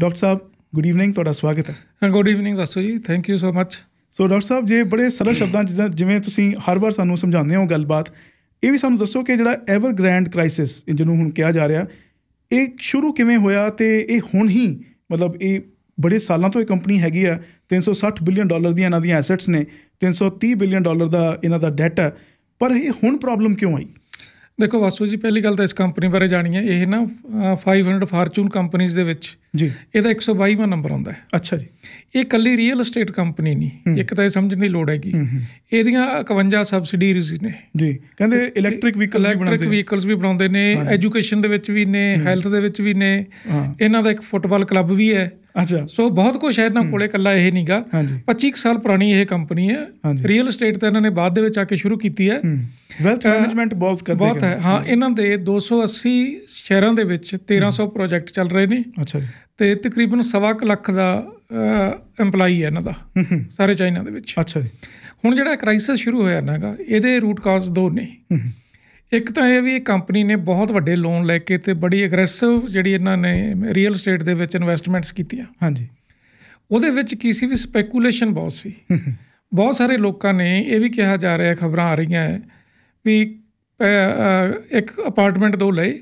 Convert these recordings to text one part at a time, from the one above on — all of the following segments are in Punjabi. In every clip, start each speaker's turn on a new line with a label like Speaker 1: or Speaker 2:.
Speaker 1: ਡਾਕਟਰ ਸਾਹਿਬ ਗੁੱਡ ਈਵਨਿੰਗ ਤੁਹਾਡਾ ਸਵਾਗਤ ਹੈ ਗੁੱਡ ਈਵਨਿੰਗ ਦੱਸੋ ਜੀ thank you so much so doctor ਸਾਹਿਬ ਜੇ ਬੜੇ ਸਰਲ ਸ਼ਬਦਾਂ ਜਿਵੇਂ ਤੁਸੀਂ ਹਰ ਵਾਰ ਸਾਨੂੰ ਸਮਝਾਉਂਦੇ ਹੋ ਗੱਲਬਾਤ ਇਹ ਵੀ ਸਾਨੂੰ ਦੱਸੋ ਕਿ ਜਿਹੜਾ ਐਵਰ ਗ੍ਰੈਂਡ ਕ੍ਰਾਈਸਿਸ ਜਿਹਨੂੰ ਹੁਣ ਕਿਹਾ ਜਾ ਰਿਹਾ ਇਹ ਸ਼ੁਰੂ ਕਿਵੇਂ ਹੋਇਆ ਤੇ ਇਹ ਹੁਣ ਹੀ ਮਤਲਬ ਇਹ ਬੜੇ ਸਾਲਾਂ ਤੋਂ ਇਹ ਕੰਪਨੀ ਹੈਗੀ ਆ 360 ਬਿਲੀਅਨ ਡਾਲਰ ਦੀਆਂ ਇਹਨਾਂ ਦੀਆਂ ਐਸੈਟਸ ਨੇ 330 ਬਿਲੀਅਨ ਡਾਲਰ ਦਾ ਇਹਨਾਂ ਦਾ ਡੈਟ ਹੈ ਪਰ ਇਹ ਹੁਣ ਪ੍ਰੋਬਲਮ ਕਿਉਂ ਆਈ
Speaker 2: ਦੇਖੋ ਵਾਸੂ ਜੀ ਪਹਿਲੀ ਗੱਲ ਤਾਂ ਇਸ ਕੰਪਨੀ ਬਾਰੇ ਜਾਣੀ ਹੈ ਇਹ ਨਾ 500 ਫਾਰਚੂਨ ਕੰਪਨੀਆਂ ਦੇ ਵਿੱਚ ਜੀ ਇਹਦਾ 122ਵਾਂ ਨੰਬਰ ਆਉਂਦਾ ਹੈ ਅੱਛਾ ਜੀ ਇਹ ਕੱਲੀ ਰੀਅਲ ਏਸਟੇਟ ਕੰਪਨੀ ਨਹੀਂ ਇੱਕ ਤਾਂ ਇਹ ਸਮਝਣ ਦੀ ਲੋੜ ਹੈਗੀ ਇਹਦੀਆਂ 51 ਸਬਸਿਡੀਰੀਜ਼ ਨੇ ਜੀ ਕਹਿੰਦੇ ਇਲੈਕਟ੍ਰਿਕ ਵਹੀਕਲ ਵੀ ਬਣਾਉਂਦੇ ਇਲੈਕਟ੍ਰਿਕ ਵਹੀਕਲਸ ਵੀ ਬਣਾਉਂਦੇ ਨੇ ਐਜੂਕੇਸ਼ਨ ਦੇ ਵਿੱਚ ਵੀ ਨੇ ਹੈਲਥ ਦੇ ਵਿੱਚ ਵੀ ਨੇ ਇਹਨਾਂ ਦਾ ਇੱਕ ਫੁੱਟਬਾਲ ਕਲੱਬ ਵੀ ਹੈ ਅੱਛਾ ਸੋ ਬਹੁਤ ਕੁਝ ਹੈ ਇਹਨਾਂ ਕੋਲੇ ਕੱਲਾ ਇਹ ਨਹੀਂਗਾ 25 ਸਾਲ ਪੁਰਾਣੀ ਇਹ ਕੰਪਨੀ ਹੈ ਰੀਅਲ ਏਸਟੇਟ ਤਾਂ ਇਹਨਾਂ ਨੇ ਬਾਅਦ ਦੇ ਵਿੱਚ ਆ ਕੇ ਸ਼ੁਰੂ ਕੀਤੀ ਹੈ ਵੈਲਥ ਮੈਨੇਜਮੈਂਟ ਬਹੁਤ ਕਰਦੇ ਬਹੁਤ ਹੈ ਹਾਂ ਇਹਨਾਂ ਦੇ 280 ਸ਼ਹਿਰਾਂ ਦੇ ਵਿੱਚ 1300 ਪ੍ਰੋਜੈਕਟ ਚੱਲ ਰਹੇ ਨੇ ਅੱਛਾ ਜੀ ਤੇ ਤਕਰੀਬਨ 1.5 ਲੱਖ ਦਾ ਐਮਪਲਾਈ ਹੈ ਇਹਨਾਂ ਦਾ ਸਾਰੇ ਚਾਈਨਾ ਦੇ ਵਿੱਚ ਅੱਛਾ ਜੀ ਹੁਣ ਜਿਹੜਾ ਕ੍ਰਾਈਸਿਸ ਸ਼ੁਰੂ ਹੋਇਆ ਨਾਗਾ ਇਹਦੇ ਰੂਟ ਕਾਜ਼ ਦੋ ਨੇ ਇੱਕ ਤਾਂ ਇਹ ਵੀ ਕੰਪਨੀ ਨੇ ਬਹੁਤ ਵੱਡੇ ਲੋਨ ਲੈ ਕੇ ਤੇ ਬੜੀ ਐਗਰੈਸਿਵ ਜਿਹੜੀ ਇਹਨਾਂ ਨੇ ਰੀਅਲ ਏਸਟੇਟ ਦੇ ਵਿੱਚ ਇਨਵੈਸਟਮੈਂਟਸ ਕੀਤੀਆਂ ਹਾਂਜੀ ਉਹਦੇ ਵਿੱਚ ਕੀ ਸੀ ਵੀ ਸਪੈਕੂਲੇਸ਼ਨ ਬਹੁਤ ਸੀ ਬਹੁਤ ਸਾਰੇ ਲੋਕਾਂ ਨੇ ਇਹ ਵੀ ਕਿਹਾ ਜਾ ਰਿਹਾ ਖਬਰਾਂ ਆ ਰਹੀਆਂ ਹੈ ਵੀ ਇੱਕ ਅਪਾਰਟਮੈਂਟ ਦੋ ਲਏ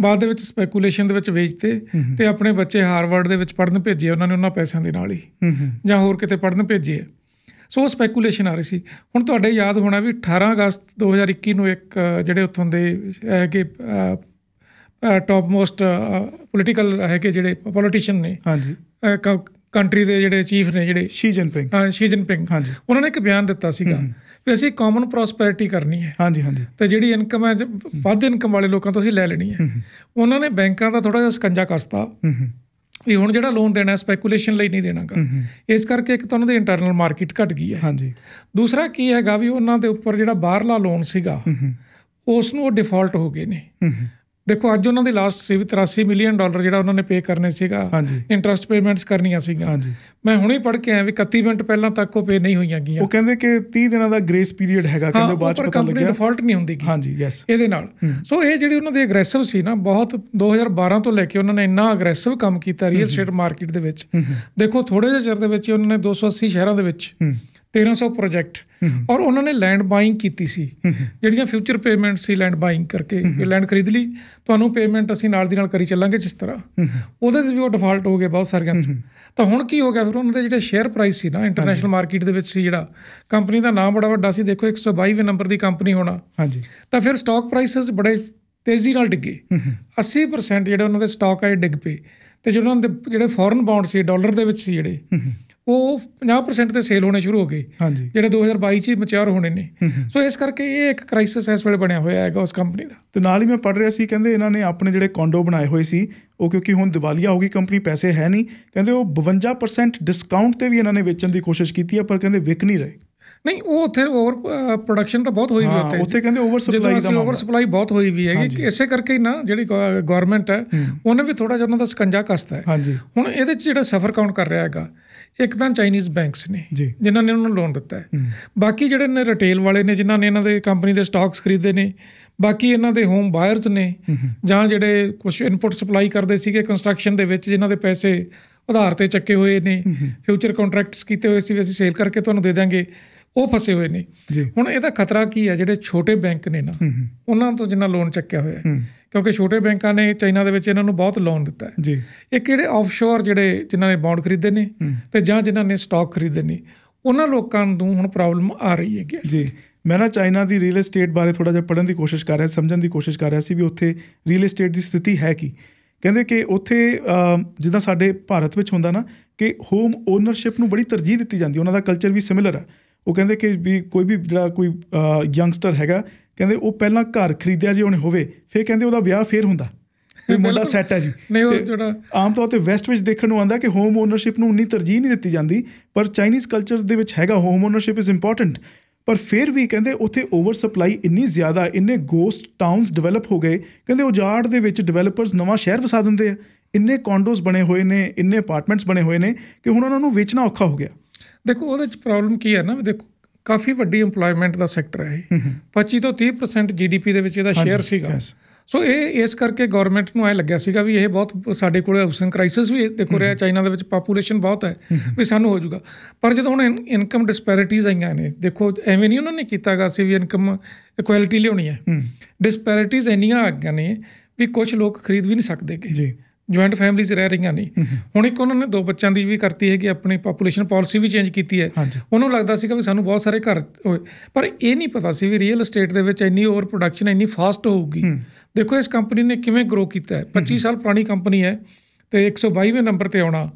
Speaker 2: ਬਾਅਦ ਦੇ ਵਿੱਚ ਸਪੈਕੂਲੇਸ਼ਨ ਦੇ ਵਿੱਚ ਵੇਚਤੇ ਤੇ ਆਪਣੇ ਬੱਚੇ ਹਾਰਵਰਡ ਦੇ ਵਿੱਚ ਪੜਨ ਭੇਜੇ ਉਹਨਾਂ ਨੇ ਉਹਨਾਂ ਪੈਸਿਆਂ ਦੇ ਨਾਲ ਹੀ ਜਾਂ ਹੋਰ ਕਿਤੇ ਪੜਨ ਭੇਜੇ ਸੋ ਉਹ ਸਪੈਕੂਲੇਸ਼ਨ ਆ ਰਹੀ ਸੀ ਹੁਣ ਤੁਹਾਡੇ ਯਾਦ ਹੋਣਾ ਵੀ 18 ਅਗਸਤ 2021 ਨੂੰ ਇੱਕ ਜਿਹੜੇ ਉੱਥੋਂ ਦੇ ਹੈਗੇ ਟੌਪ ਮੋਸਟ ਪੋਲੀਟੀਕਲ ਹੈਗੇ ਜਿਹੜੇ ਪੋਲੀਟੀਸ਼ੀਅਨ ਨੇ ਹਾਂਜੀ ਕੰਟਰੀ ਦੇ ਜਿਹੜੇ ਚੀਫ ਨੇ ਜਿਹੜੇ ਸ਼ੀ ਜਿਨਪਿੰਗ ਹਾਂ ਸ਼ੀ ਜਿਨਪਿੰਗ ਹਾਂਜੀ ਉਹਨਾਂ ਨੇ ਇੱਕ ਬਿਆਨ ਦਿੱਤਾ ਸੀਗਾ ਵੀ ਅਸੀਂ ਕਾਮਨ ਪ੍ਰੋਸਪੈਰਿਟੀ ਕਰਨੀ ਹੈ ਹਾਂਜੀ ਹਾਂਜੀ ਤੇ ਜਿਹੜੀ ਇਨਕਮ ਹੈ ਵੱਧ ਇਨਕਮ ਵਾਲੇ ਲੋਕਾਂ ਤੋਂ ਅਸੀਂ ਲੈ ਲੈਣੀ ਹੈ ਉਹਨਾਂ ਨੇ ਬੈਂਕਾਂ ਦਾ ਥੋੜਾ ਜਿਹਾ ਸਕੰਜਾ ਕੱਸਤਾ ਵੀ ਹੁਣ ਜਿਹੜਾ ਲੋਨ ਦੇਣਾ ਸਪੈਕੂਲੇਸ਼ਨ ਲਈ ਨਹੀਂ ਦੇਣਾਗਾ ਇਸ ਕਰਕੇ ਇੱਕ ਤਾਂ ਉਹਨਾਂ ਦੀ ਇੰਟਰਨਲ ਮਾਰਕੀਟ ਘਟ ਗਈ ਹੈ ਹਾਂਜੀ ਦੂਸਰਾ ਕੀ ਹੈਗਾ ਵੀ ਉਹਨਾਂ ਦੇ ਉੱਪਰ ਜਿਹੜਾ ਬਾਹਰਲਾ ਲੋਨ ਸੀਗਾ ਉਸ ਨੂੰ ਉਹ ਡਿਫਾਲਟ ਹੋ ਗਏ ਨੇ ਦੇਖੋ ਅੱਜ ਉਹਨਾਂ ਦੀ ਲਾਸਟ ਸੀ 83 ਮਿਲੀਅਨ ਡਾਲਰ ਜਿਹੜਾ ਉਹਨਾਂ ਨੇ ਪੇ ਕਰਨੇ ਸੀਗਾ ਇੰਟਰਸਟ ਪੇਮੈਂਟਸ ਕਰਨੀਆਂ ਸੀਗਾ ਮੈਂ ਹੁਣੇ ਪੜ ਕੇ ਆਇਆ ਵੀ 31 ਮਿੰਟ ਪਹਿਲਾਂ ਤੱਕ ਉਹ ਪੇ ਨਹੀਂ ਹੋਈਆਂ ਗਈਆਂ ਉਹ
Speaker 1: ਕਹਿੰਦੇ ਕਿ 30 ਦਿਨਾਂ ਦਾ ਗ੍ਰੇਸ ਪੀਰੀਅਡ ਹੈਗਾ ਕਹਿੰਦੇ ਬਾਅਦ ਚ ਪਤਾ ਲੱਗਿਆ ਕੰਪਨੀ ਡਿਫਾਲਟ
Speaker 2: ਨਹੀਂ ਹੁੰਦੀ ਹਾਂਜੀ ਯੈਸ ਇਹਦੇ ਨਾਲ ਸੋ ਇਹ ਜਿਹੜੀ ਉਹਨਾਂ ਦੀ ਅਗਰੈਸਿਵ ਸੀ ਨਾ ਬਹੁਤ 2012 ਤੋਂ ਲੈ ਕੇ ਉਹਨਾਂ ਨੇ ਇੰਨਾ ਅਗਰੈਸਿਵ ਕੰਮ ਕੀਤਾ ਰੀਅਲ ਸਟੇਟ ਮਾਰਕੀਟ ਦੇ ਵਿੱਚ ਦੇਖੋ ਥੋੜੇ ਜਿਹੇ ਚਿਰ ਦੇ ਵਿੱਚ ਉਹਨਾਂ ਨੇ 280 ਸ਼ਹਿਰਾਂ ਦੇ ਵਿੱਚ 1300 ਪ੍ਰੋਜੈਕਟ ਔਰ ਉਹਨਾਂ ਨੇ ਲੈਂਡ ਬਾਇੰਗ ਕੀਤੀ ਸੀ ਜਿਹੜੀਆਂ ਫਿਊਚਰ ਪੇਮੈਂਟ ਸੀ ਲੈਂਡ ਬਾਇੰਗ ਕਰਕੇ ਲੈਂਡ ਖਰੀਦ ਲਈ ਤੁਹਾਨੂੰ ਪੇਮੈਂਟ ਅਸੀਂ ਨਾਲ ਦੀ ਨਾਲ ਕਰੀ ਚੱਲਾਂਗੇ ਜਿਸ ਤਰ੍ਹਾਂ ਉਹਦੇ ਤੇ ਵੀ ਉਹ ਡਿਫਾਲਟ ਹੋ ਗਏ ਬਹੁਤ ਸਾਰੀਆਂ ਤਾਂ ਹੁਣ ਕੀ ਹੋ ਗਿਆ ਫਿਰ ਉਹਨਾਂ ਦੇ ਜਿਹੜੇ ਸ਼ੇਅਰ ਪ੍ਰਾਈਸ ਸੀ ਨਾ ਇੰਟਰਨੈਸ਼ਨਲ ਮਾਰਕੀਟ ਦੇ ਵਿੱਚ ਸੀ ਜਿਹੜਾ ਕੰਪਨੀ ਦਾ ਨਾਮ ਬੜਾ ਵੱਡਾ ਸੀ ਦੇਖੋ 122ਵੇਂ ਨੰਬਰ ਦੀ ਕੰਪਨੀ ਹੋਣਾ ਹਾਂਜੀ ਤਾਂ ਫਿਰ ਸਟਾਕ ਪ੍ਰਾਈਸਸ ਬੜੇ ਤੇਜ਼ੀ ਨਾਲ ਡਿੱਗੇ 80% ਜਿਹੜੇ ਉਹਨਾਂ ਦੇ ਸਟਾਕ ਆਏ ਡਿੱਗ ਪਏ ਤੇ ਜਿਹੜੇ ਉਹਨਾਂ ਦੇ ਜਿਹੜੇ ਫੋਰਨ ਬੌਂਡ ਸੀ ਡਾਲਰ ਦੇ ਵਿੱਚ ਸੀ ਜਿਹੜੇ ਉਹ 50% ਤੇ ਸੇਲ ਹੋਣੇ ਸ਼ੁਰੂ ਹੋ ਗਏ ਜਿਹੜੇ 2022 ਚ ਮੈਚੁਰ ਹੋਣੇ ਨੇ ਸੋ ਇਸ ਕਰਕੇ ਇਹ ਇੱਕ ਕ੍ਰਾਈਸਿਸ ਇਸ ਵੇਲੇ ਬਣਿਆ ਹੋਇਆ ਹੈਗਾ ਉਸ ਕੰਪਨੀ ਦਾ ਤੇ
Speaker 1: ਨਾਲ ਹੀ ਮੈਂ ਪੜ ਰਿਹਾ ਸੀ ਕਹਿੰਦੇ ਇਹਨਾਂ ਨੇ ਆਪਣੇ ਜਿਹੜੇ ਕੌਂਡੋ ਬਣਾਏ ਹੋਏ ਸੀ ਉਹ ਕਿਉਂਕਿ ਹੁਣ ਦਿਵਾਲੀਆ ਹੋ ਗਈ ਕੰਪਨੀ ਪੈਸੇ ਹੈ ਨਹੀਂ ਕਹਿੰਦੇ ਉਹ 52% ਡਿਸਕਾਊਂਟ ਤੇ ਵੀ ਇਹਨਾਂ ਨੇ ਵੇਚਣ ਦੀ ਕੋਸ਼ਿਸ਼ ਕੀਤੀ ਹੈ ਪਰ ਕਹਿੰਦੇ ਵਿਕ ਨਹੀਂ ਰਹੇ
Speaker 2: ਨਹੀਂ ਉਹ ਉੱਥੇ ਓਵਰ ਪ੍ਰੋਡਕਸ਼ਨ ਤਾਂ ਬਹੁਤ ਹੋਈ ਵੀ ਉੱਥੇ ਉੱਥੇ ਕਹਿੰਦੇ ਓਵਰ ਸਪਲਾਈ ਦਾ ਓਵਰ ਸਪਲਾਈ ਬਹੁਤ ਹੋਈ ਵੀ ਹੈਗੀ ਕਿ ਇਸੇ ਕਰਕੇ ਹੀ ਨਾ ਜਿਹੜੀ ਗਵਰਨਮੈਂਟ ਹੈ ਉਹਨੇ ਵੀ ਥੋੜਾ ਜਿਹਾ ਉਹਨਾਂ ਦਾ ਸਕੰਜਾ ਕਸਤਾ ਹੈ ਹੁਣ ਇਹਦੇ ਚ ਜਿਹੜਾ ਸਫਰ ਕਾਊਂਟ ਕਰ ਰਿਹਾ ਹੈਗਾ ਇੱਕ ਤਾਂ ਚਾਈਨੀਜ਼ ਬੈਂਕਸ ਨੇ ਜਿਨ੍ਹਾਂ ਨੇ ਉਹਨਾਂ ਨੂੰ ਲੋਨ ਦਿੱਤਾ ਹੈ ਬਾਕੀ ਜਿਹੜੇ ਨੇ ਰਿਟੇਲ ਵਾਲੇ ਨੇ ਜਿਨ੍ਹਾਂ ਨੇ ਇਹਨਾਂ ਦੇ ਕੰਪਨੀ ਦੇ ਸਟਾਕਸ ਖਰੀਦੇ ਨੇ ਬਾਕੀ ਇਹਨਾਂ ਦੇ ਹੋਮ ਬਾਇਰਸ ਨੇ ਜਾਂ ਜਿਹੜੇ ਕੁਝ ਇਨਪੁਟ ਸਪਲਾਈ ਕਰਦੇ ਸੀਗੇ ਕੰਸਟਰਕਸ਼ਨ ਦੇ ਵਿੱਚ ਜਿਨ੍ਹਾਂ ਦੇ ਪੈਸੇ ਆਧਾਰ ਤੇ ਚੱਕੇ ਹੋਏ ਨੇ ਫਿਊਚਰ ਕੰਟਰੈਕਟਸ ਕੀਤੇ ਹੋਏ ਸੀ ਵੀ ਅਸੀਂ ਸੇਲ ਕਰਕੇ ਤੁਹਾਨੂੰ ਦੇ ਦਾਂਗੇ ਉਹ ਫਸੇ ਹੋਏ ਨੇ ਹੁਣ ਇਹਦਾ ਖਤਰਾ ਕੀ ਹੈ ਜਿਹੜੇ ਛੋਟੇ ਬੈਂਕ ਨੇ ਨਾ ਉਹਨਾਂ ਤੋਂ ਜਿੰਨਾ ਲੋਨ ਚੱਕਿਆ ਹੋਇਆ ਹੈ ਕਿਉਂਕਿ ਛੋਟੇ ਬੈਂਕਾਂ ਨੇ ਚਾਈਨਾ ਦੇ ਵਿੱਚ ਇਹਨਾਂ ਨੂੰ ਬਹੁਤ ਲੋਨ ਦਿੱਤਾ ਹੈ ਜੀ ਇਹ ਕਿਹੜੇ ਆਫਸ਼ੋਰ ਜਿਹੜੇ ਜਿਨ੍ਹਾਂ ਨੇ ਬੌਂਡ ਖਰੀਦੇ ਨੇ ਤੇ ਜਾਂ ਜਿਨ੍ਹਾਂ ਨੇ ਸਟਾਕ ਖਰੀਦੇ ਨੇ ਉਹਨਾਂ ਲੋਕਾਂ ਨੂੰ ਹੁਣ ਪ੍ਰੋਬਲਮ ਆ ਰਹੀ ਹੈ ਜੀ ਮੈਂ ਨਾ ਚਾਈਨਾ ਦੀ ਰੀਅਲ ਏਸਟੇਟ ਬਾਰੇ ਥੋੜਾ ਜਿਹਾ ਪੜਨ ਦੀ ਕੋਸ਼ਿਸ਼ ਕਰ ਰਿਹਾ ਸਮਝਣ ਦੀ ਕੋਸ਼ਿਸ਼
Speaker 1: ਕਰ ਰਿਹਾ ਸੀ ਵੀ ਉੱਥੇ ਰੀਅਲ ਏਸਟੇਟ ਦੀ ਸਥਿਤੀ ਹੈ ਕੀ ਕਹਿੰਦੇ ਕਿ ਉੱਥੇ ਜਿੱਦਾਂ ਸਾਡੇ ਭਾਰਤ ਵਿੱਚ ਹੁੰਦਾ ਨਾ ਕਿ ਹੋਮ ਓਨਰਸ਼ਿਪ ਨੂੰ ਬੜੀ ਤਰਜੀਹ ਦਿੱਤੀ ਜਾਂਦੀ ਉਹਨਾਂ ਦਾ ਕਲਚਰ ਵੀ ਸਿਮਿਲਰ ਹੈ ਉਹ ਕਹਿੰਦੇ ਕਿ ਵੀ ਕੋਈ ਵੀ ਜਿਹੜਾ ਕੋਈ ਯੰਗਸਟਰ ਹੈਗਾ ਕਹਿੰਦੇ ਉਹ ਪਹਿਲਾਂ ਘਰ ਖਰੀਦਿਆ ਜੇ ਉਹਨੇ ਹੋਵੇ ਫਿਰ ਕਹਿੰਦੇ ਉਹਦਾ ਵਿਆਹ ਫੇਰ ਹੁੰਦਾ
Speaker 2: ਵੀ ਮੁੰਡਾ ਸੈੱਟ ਹੈ ਜੀ ਨਹੀਂ ਉਹ ਜਿਹੜਾ
Speaker 1: ਆਮ ਤੌਰ ਤੇ ਵੈਸਟ ਵਿੱਚ ਦੇਖਣ ਨੂੰ ਆਉਂਦਾ ਕਿ ਹੋਮ ਓਨਰਸ਼ਿਪ ਨੂੰ ਉਨੀ ਤਰਜੀਹ ਨਹੀਂ ਦਿੱਤੀ ਜਾਂਦੀ ਪਰ ਚਾਈਨੀਜ਼ ਕਲਚਰ ਦੇ ਵਿੱਚ ਹੈਗਾ ਹੋਮ ਓਨਰਸ਼ਿਪ ਇਜ਼ ਇੰਪੋਰਟੈਂਟ ਪਰ ਫਿਰ ਵੀ ਕਹਿੰਦੇ ਉੱਥੇ ਓਵਰ ਸਪਲਾਈ ਇੰਨੀ ਜ਼ਿਆਦਾ ਇੰਨੇ ਗੋਸਟ ਟਾਊਨਸ ਡਿਵੈਲਪ ਹੋ ਗਏ ਕਹਿੰਦੇ ਉਜਾੜ ਦੇ ਵਿੱਚ ਡਿਵੈਲਪਰਸ ਨਵਾਂ ਸ਼ਹਿਰ ਵਸਾ ਦਿੰਦੇ ਆ ਇੰਨੇ ਕੌਂਡੋਸ ਬਣੇ ਹੋਏ ਨੇ ਇੰਨੇ
Speaker 2: ਅਪਾਰਟਮੈਂਟਸ ਬਣੇ ਹੋਏ ਨੇ ਕਿ ਹੁਣ ਉਹਨਾਂ ਨੂੰ ਵੇਚਣਾ ਔਖਾ ਹੋ ਗਿਆ ਦੇਖੋ ਉਹਦੇ ਚ ਪ੍ਰੋਬਲਮ ਕੀ ਹੈ ਨਾ ਦੇਖੋ ਕਾਫੀ ਵੱਡੀ এমਪਲੋਇਮੈਂਟ ਦਾ ਸੈਕਟਰ ਹੈ ਇਹ 25 ਤੋਂ 30% ਜੀਡੀਪੀ ਦੇ ਵਿੱਚ ਇਹਦਾ ਸ਼ੇਅਰ ਸੀਗਾ ਸੋ ਇਹ ਇਸ ਕਰਕੇ ਗਵਰਨਮੈਂਟ ਨੂੰ ਐ ਲੱਗਿਆ ਸੀਗਾ ਵੀ ਇਹ ਬਹੁਤ ਸਾਡੇ ਕੋਲ ਹਾਊਸਿੰਗ ਕ੍ਰਾਈਸਿਸ ਵੀ ਦੇਖੋ ਰਿਹਾ ਚਾਈਨਾ ਦੇ ਵਿੱਚ ਪਾਪੂਲੇਸ਼ਨ ਬਹੁਤ ਹੈ ਵੀ ਸਾਨੂੰ ਹੋ ਜਾਊਗਾ ਪਰ ਜਦੋਂ ਹੁਣ ਇਨਕਮ ਡਿਸਪੈਰਿਟੀਜ਼ ਆਈਆਂ ਨੇ ਦੇਖੋ ਐਵੇਂ ਨਹੀਂ ਉਹਨਾਂ ਨੇ ਕੀਤਾਗਾ ਸੀ ਵੀ ਇਨਕਮ ਇਕੁਐਲਿਟੀ ਲਿਆਉਣੀ ਹੈ ਡਿਸਪੈਰਿਟੀਜ਼ ਇੰਨੀਆਂ ਆ ਗਈਆਂ ਨੇ ਵੀ ਕੁਝ ਲੋਕ ਖਰੀਦ ਵੀ ਨਹੀਂ ਸਕਦੇਗੇ ਜੀ ਜੁਆਇੰਟ ਫੈਮਿਲੀਜ਼ ਰਹਿ ਰਹੀਆਂ ਨੇ ਹੁਣ ਇੱਕ ਉਹਨਾਂ ਨੇ ਦੋ ਬੱਚਿਆਂ ਦੀ ਵੀ ਕਰਤੀ ਹੈਗੀ ਆਪਣੀ ਪੋਪੂਲੇਸ਼ਨ ਪਾਲਿਸੀ ਵੀ ਚੇਂਜ ਕੀਤੀ ਹੈ ਉਹਨੂੰ ਲੱਗਦਾ ਸੀਗਾ ਵੀ ਸਾਨੂੰ ਬਹੁਤ ਸਾਰੇ ਘਰ ਪਰ ਇਹ ਨਹੀਂ ਪਤਾ ਸੀ ਵੀ ਰੀਅਲ ਏਸਟੇਟ ਦੇ ਵਿੱਚ ਇੰਨੀ ਓਵਰ ਪ੍ਰੋਡਕਸ਼ਨ ਇੰਨੀ ਫਾਸਟ ਹੋਊਗੀ ਦੇਖੋ ਇਸ ਕੰਪਨੀ ਨੇ ਕਿਵੇਂ ਗਰੋ ਕੀਤਾ ਹੈ 25 ਸਾਲ ਪੁਰਾਣੀ ਕੰਪਨੀ ਹੈ ਤੇ 122ਵੇਂ ਨੰਬਰ ਤੇ ਆਉਣਾ